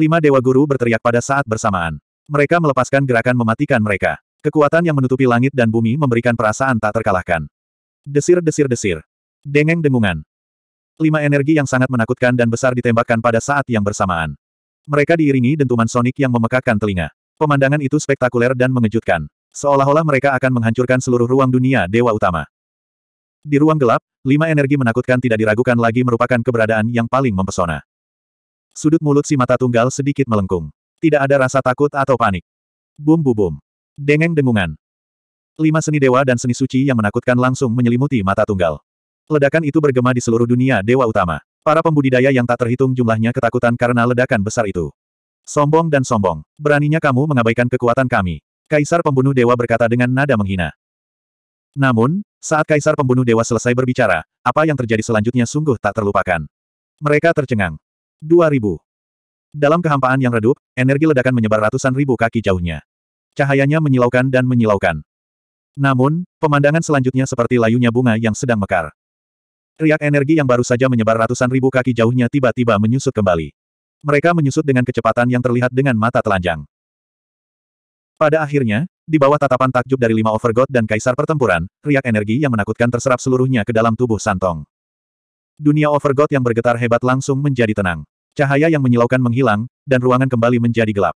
Lima dewa guru berteriak pada saat bersamaan. Mereka melepaskan gerakan mematikan mereka. Kekuatan yang menutupi langit dan bumi memberikan perasaan tak terkalahkan. Desir-desir-desir. Dengeng-dengungan. Lima energi yang sangat menakutkan dan besar ditembakkan pada saat yang bersamaan. Mereka diiringi dentuman sonik yang memekakkan telinga. Pemandangan itu spektakuler dan mengejutkan. Seolah-olah mereka akan menghancurkan seluruh ruang dunia Dewa Utama. Di ruang gelap, lima energi menakutkan tidak diragukan lagi merupakan keberadaan yang paling mempesona. Sudut mulut si mata tunggal sedikit melengkung. Tidak ada rasa takut atau panik. Bum bu bum. Dengeng dengungan. Lima seni dewa dan seni suci yang menakutkan langsung menyelimuti mata tunggal. Ledakan itu bergema di seluruh dunia dewa utama. Para pembudidaya yang tak terhitung jumlahnya ketakutan karena ledakan besar itu. Sombong dan sombong. Beraninya kamu mengabaikan kekuatan kami. Kaisar pembunuh dewa berkata dengan nada menghina. Namun, saat kaisar pembunuh dewa selesai berbicara, apa yang terjadi selanjutnya sungguh tak terlupakan. Mereka tercengang. 2000. Dalam kehampaan yang redup, energi ledakan menyebar ratusan ribu kaki jauhnya. Cahayanya menyilaukan dan menyilaukan. Namun, pemandangan selanjutnya seperti layunya bunga yang sedang mekar. Riak energi yang baru saja menyebar ratusan ribu kaki jauhnya tiba-tiba menyusut kembali. Mereka menyusut dengan kecepatan yang terlihat dengan mata telanjang. Pada akhirnya, di bawah tatapan takjub dari lima overgod dan kaisar pertempuran, riak energi yang menakutkan terserap seluruhnya ke dalam tubuh Santong. Dunia overgod yang bergetar hebat langsung menjadi tenang. Cahaya yang menyilaukan menghilang, dan ruangan kembali menjadi gelap.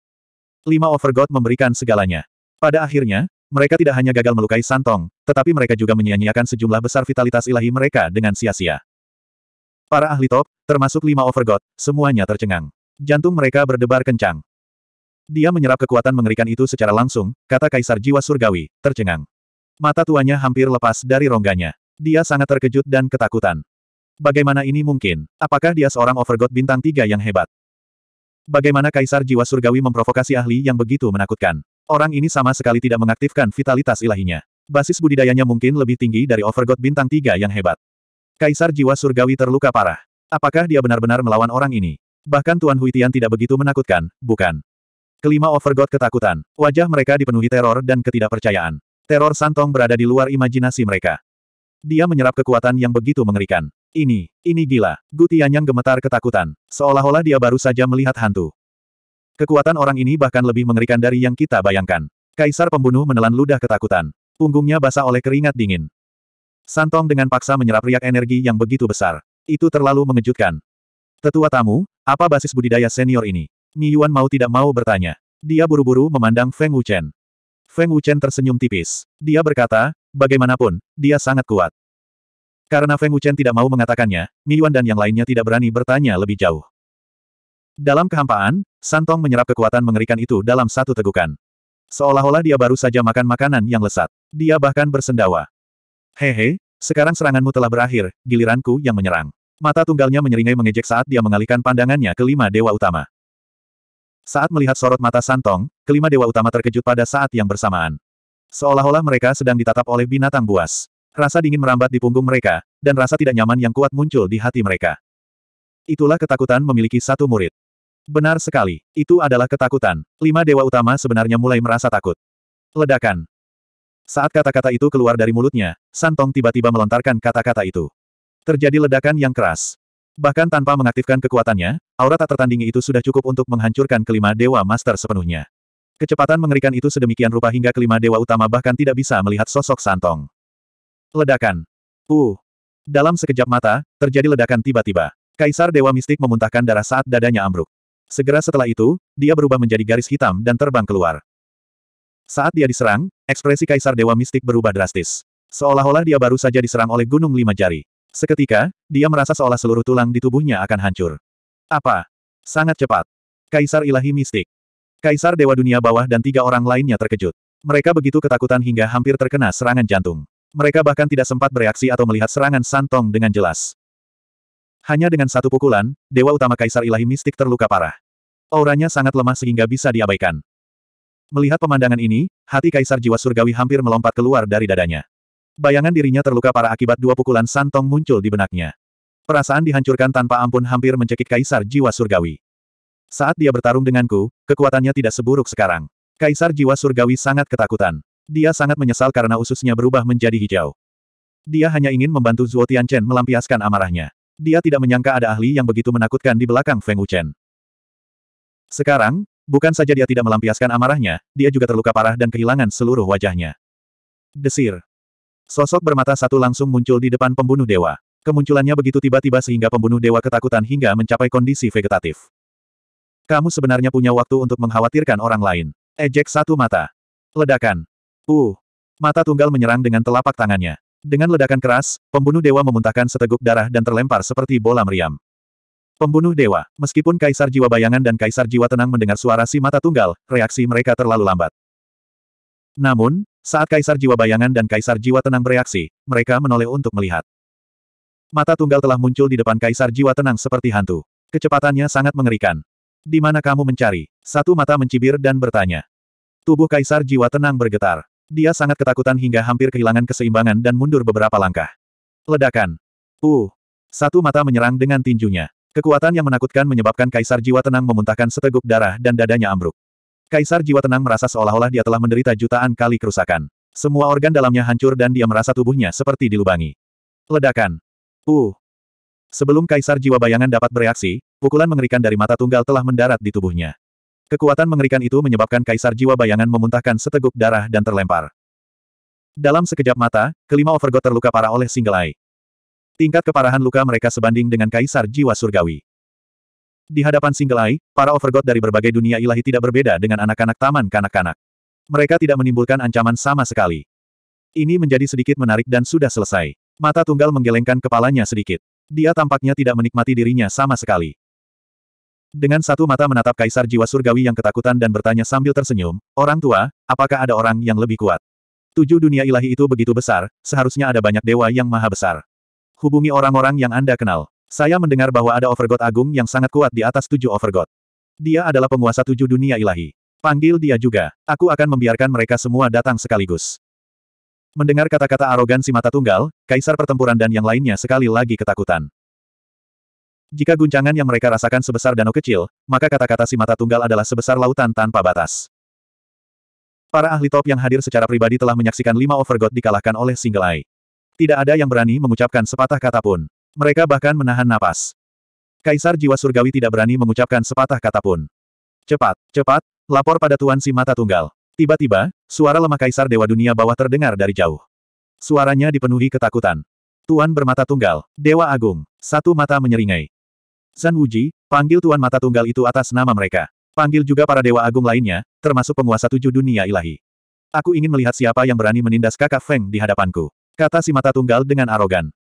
Lima overgod memberikan segalanya. Pada akhirnya, mereka tidak hanya gagal melukai Santong, tetapi mereka juga menyia-nyiakan sejumlah besar vitalitas ilahi mereka dengan sia-sia. Para ahli top, termasuk lima overgod, semuanya tercengang. Jantung mereka berdebar kencang. Dia menyerap kekuatan mengerikan itu secara langsung, kata Kaisar Jiwa Surgawi, tercengang. Mata tuanya hampir lepas dari rongganya. Dia sangat terkejut dan ketakutan. Bagaimana ini mungkin? Apakah dia seorang overgod bintang tiga yang hebat? Bagaimana Kaisar Jiwa Surgawi memprovokasi ahli yang begitu menakutkan? Orang ini sama sekali tidak mengaktifkan vitalitas ilahinya. Basis budidayanya mungkin lebih tinggi dari overgod bintang tiga yang hebat. Kaisar Jiwa Surgawi terluka parah. Apakah dia benar-benar melawan orang ini? Bahkan Tuan Huitian tidak begitu menakutkan, bukan? Kelima Overgod ketakutan. Wajah mereka dipenuhi teror dan ketidakpercayaan. Teror Santong berada di luar imajinasi mereka. Dia menyerap kekuatan yang begitu mengerikan. Ini, ini gila. Gutian yang gemetar ketakutan. Seolah-olah dia baru saja melihat hantu. Kekuatan orang ini bahkan lebih mengerikan dari yang kita bayangkan. Kaisar pembunuh menelan ludah ketakutan. Punggungnya basah oleh keringat dingin. Santong dengan paksa menyerap riak energi yang begitu besar. Itu terlalu mengejutkan. Tetua tamu, apa basis budidaya senior ini? Mi Yuan mau tidak mau bertanya. Dia buru-buru memandang Feng Wuchen. Feng Wuchen tersenyum tipis. Dia berkata, bagaimanapun, dia sangat kuat. Karena Feng Wuchen tidak mau mengatakannya, Mi Yuan dan yang lainnya tidak berani bertanya lebih jauh. Dalam kehampaan, Santong menyerap kekuatan mengerikan itu dalam satu tegukan. Seolah-olah dia baru saja makan makanan yang lesat. Dia bahkan bersendawa. Hehe, sekarang seranganmu telah berakhir, giliranku yang menyerang. Mata tunggalnya menyeringai mengejek saat dia mengalihkan pandangannya ke lima dewa utama. Saat melihat sorot mata Santong, kelima dewa utama terkejut pada saat yang bersamaan. Seolah-olah mereka sedang ditatap oleh binatang buas. Rasa dingin merambat di punggung mereka, dan rasa tidak nyaman yang kuat muncul di hati mereka. Itulah ketakutan memiliki satu murid. Benar sekali, itu adalah ketakutan. Lima dewa utama sebenarnya mulai merasa takut. Ledakan. Saat kata-kata itu keluar dari mulutnya, Santong tiba-tiba melontarkan kata-kata itu. Terjadi ledakan yang keras. Bahkan tanpa mengaktifkan kekuatannya, Aura tak tertandingi itu sudah cukup untuk menghancurkan kelima Dewa Master sepenuhnya. Kecepatan mengerikan itu sedemikian rupa hingga kelima Dewa Utama bahkan tidak bisa melihat sosok Santong. Ledakan. Uh. Dalam sekejap mata, terjadi ledakan tiba-tiba. Kaisar Dewa Mistik memuntahkan darah saat dadanya ambruk. Segera setelah itu, dia berubah menjadi garis hitam dan terbang keluar. Saat dia diserang, ekspresi Kaisar Dewa Mistik berubah drastis. Seolah-olah dia baru saja diserang oleh Gunung Lima Jari. Seketika, dia merasa seolah seluruh tulang di tubuhnya akan hancur. Apa? Sangat cepat. Kaisar ilahi mistik. Kaisar Dewa Dunia Bawah dan tiga orang lainnya terkejut. Mereka begitu ketakutan hingga hampir terkena serangan jantung. Mereka bahkan tidak sempat bereaksi atau melihat serangan Santong dengan jelas. Hanya dengan satu pukulan, Dewa Utama Kaisar Ilahi Mistik terluka parah. Auranya sangat lemah sehingga bisa diabaikan. Melihat pemandangan ini, hati Kaisar Jiwa Surgawi hampir melompat keluar dari dadanya. Bayangan dirinya terluka parah akibat dua pukulan Santong muncul di benaknya. Perasaan dihancurkan tanpa ampun hampir mencekik Kaisar Jiwa Surgawi. Saat dia bertarung denganku, kekuatannya tidak seburuk sekarang. Kaisar Jiwa Surgawi sangat ketakutan. Dia sangat menyesal karena ususnya berubah menjadi hijau. Dia hanya ingin membantu Zuo Tianchen melampiaskan amarahnya. Dia tidak menyangka ada ahli yang begitu menakutkan di belakang Feng Wuchen. Sekarang, bukan saja dia tidak melampiaskan amarahnya, dia juga terluka parah dan kehilangan seluruh wajahnya. Desir. Sosok bermata satu langsung muncul di depan pembunuh dewa. Kemunculannya begitu tiba-tiba sehingga pembunuh dewa ketakutan hingga mencapai kondisi vegetatif. Kamu sebenarnya punya waktu untuk mengkhawatirkan orang lain. Ejek satu mata. Ledakan. Uh. Mata tunggal menyerang dengan telapak tangannya. Dengan ledakan keras, pembunuh dewa memuntahkan seteguk darah dan terlempar seperti bola meriam. Pembunuh dewa, meskipun kaisar jiwa bayangan dan kaisar jiwa tenang mendengar suara si mata tunggal, reaksi mereka terlalu lambat. Namun, saat kaisar jiwa bayangan dan kaisar jiwa tenang bereaksi, mereka menoleh untuk melihat. Mata tunggal telah muncul di depan kaisar jiwa tenang seperti hantu. Kecepatannya sangat mengerikan. Di mana kamu mencari? Satu mata mencibir dan bertanya. Tubuh kaisar jiwa tenang bergetar. Dia sangat ketakutan hingga hampir kehilangan keseimbangan dan mundur beberapa langkah. Ledakan. Uh. Satu mata menyerang dengan tinjunya. Kekuatan yang menakutkan menyebabkan kaisar jiwa tenang memuntahkan seteguk darah dan dadanya ambruk. Kaisar jiwa tenang merasa seolah-olah dia telah menderita jutaan kali kerusakan. Semua organ dalamnya hancur dan dia merasa tubuhnya seperti dilubangi. Ledakan. Uh. Sebelum Kaisar Jiwa Bayangan dapat bereaksi, pukulan mengerikan dari mata tunggal telah mendarat di tubuhnya. Kekuatan mengerikan itu menyebabkan Kaisar Jiwa Bayangan memuntahkan seteguk darah dan terlempar. Dalam sekejap mata, kelima Overgod terluka parah oleh Single Eye. Tingkat keparahan luka mereka sebanding dengan Kaisar Jiwa Surgawi. Di hadapan Single Eye, para Overgod dari berbagai dunia ilahi tidak berbeda dengan anak-anak taman kanak-kanak. Mereka tidak menimbulkan ancaman sama sekali. Ini menjadi sedikit menarik dan sudah selesai. Mata tunggal menggelengkan kepalanya sedikit. Dia tampaknya tidak menikmati dirinya sama sekali. Dengan satu mata menatap kaisar jiwa surgawi yang ketakutan dan bertanya sambil tersenyum, Orang tua, apakah ada orang yang lebih kuat? Tujuh dunia ilahi itu begitu besar, seharusnya ada banyak dewa yang maha besar. Hubungi orang-orang yang Anda kenal. Saya mendengar bahwa ada overgod agung yang sangat kuat di atas tujuh overgod. Dia adalah penguasa tujuh dunia ilahi. Panggil dia juga. Aku akan membiarkan mereka semua datang sekaligus. Mendengar kata-kata arogan si mata tunggal, kaisar pertempuran dan yang lainnya sekali lagi ketakutan. Jika guncangan yang mereka rasakan sebesar danau kecil, maka kata-kata si mata tunggal adalah sebesar lautan tanpa batas. Para ahli top yang hadir secara pribadi telah menyaksikan lima overgod dikalahkan oleh single eye. Tidak ada yang berani mengucapkan sepatah kata pun. Mereka bahkan menahan napas. Kaisar jiwa surgawi tidak berani mengucapkan sepatah kata pun. Cepat, cepat, lapor pada Tuan si mata tunggal. Tiba-tiba, suara lemah kaisar Dewa Dunia Bawah terdengar dari jauh. Suaranya dipenuhi ketakutan. Tuan bermata tunggal, Dewa Agung, satu mata menyeringai. Zan Wuji, panggil Tuan mata tunggal itu atas nama mereka. Panggil juga para Dewa Agung lainnya, termasuk penguasa tujuh dunia ilahi. Aku ingin melihat siapa yang berani menindas kakak Feng di hadapanku. Kata si mata tunggal dengan arogan.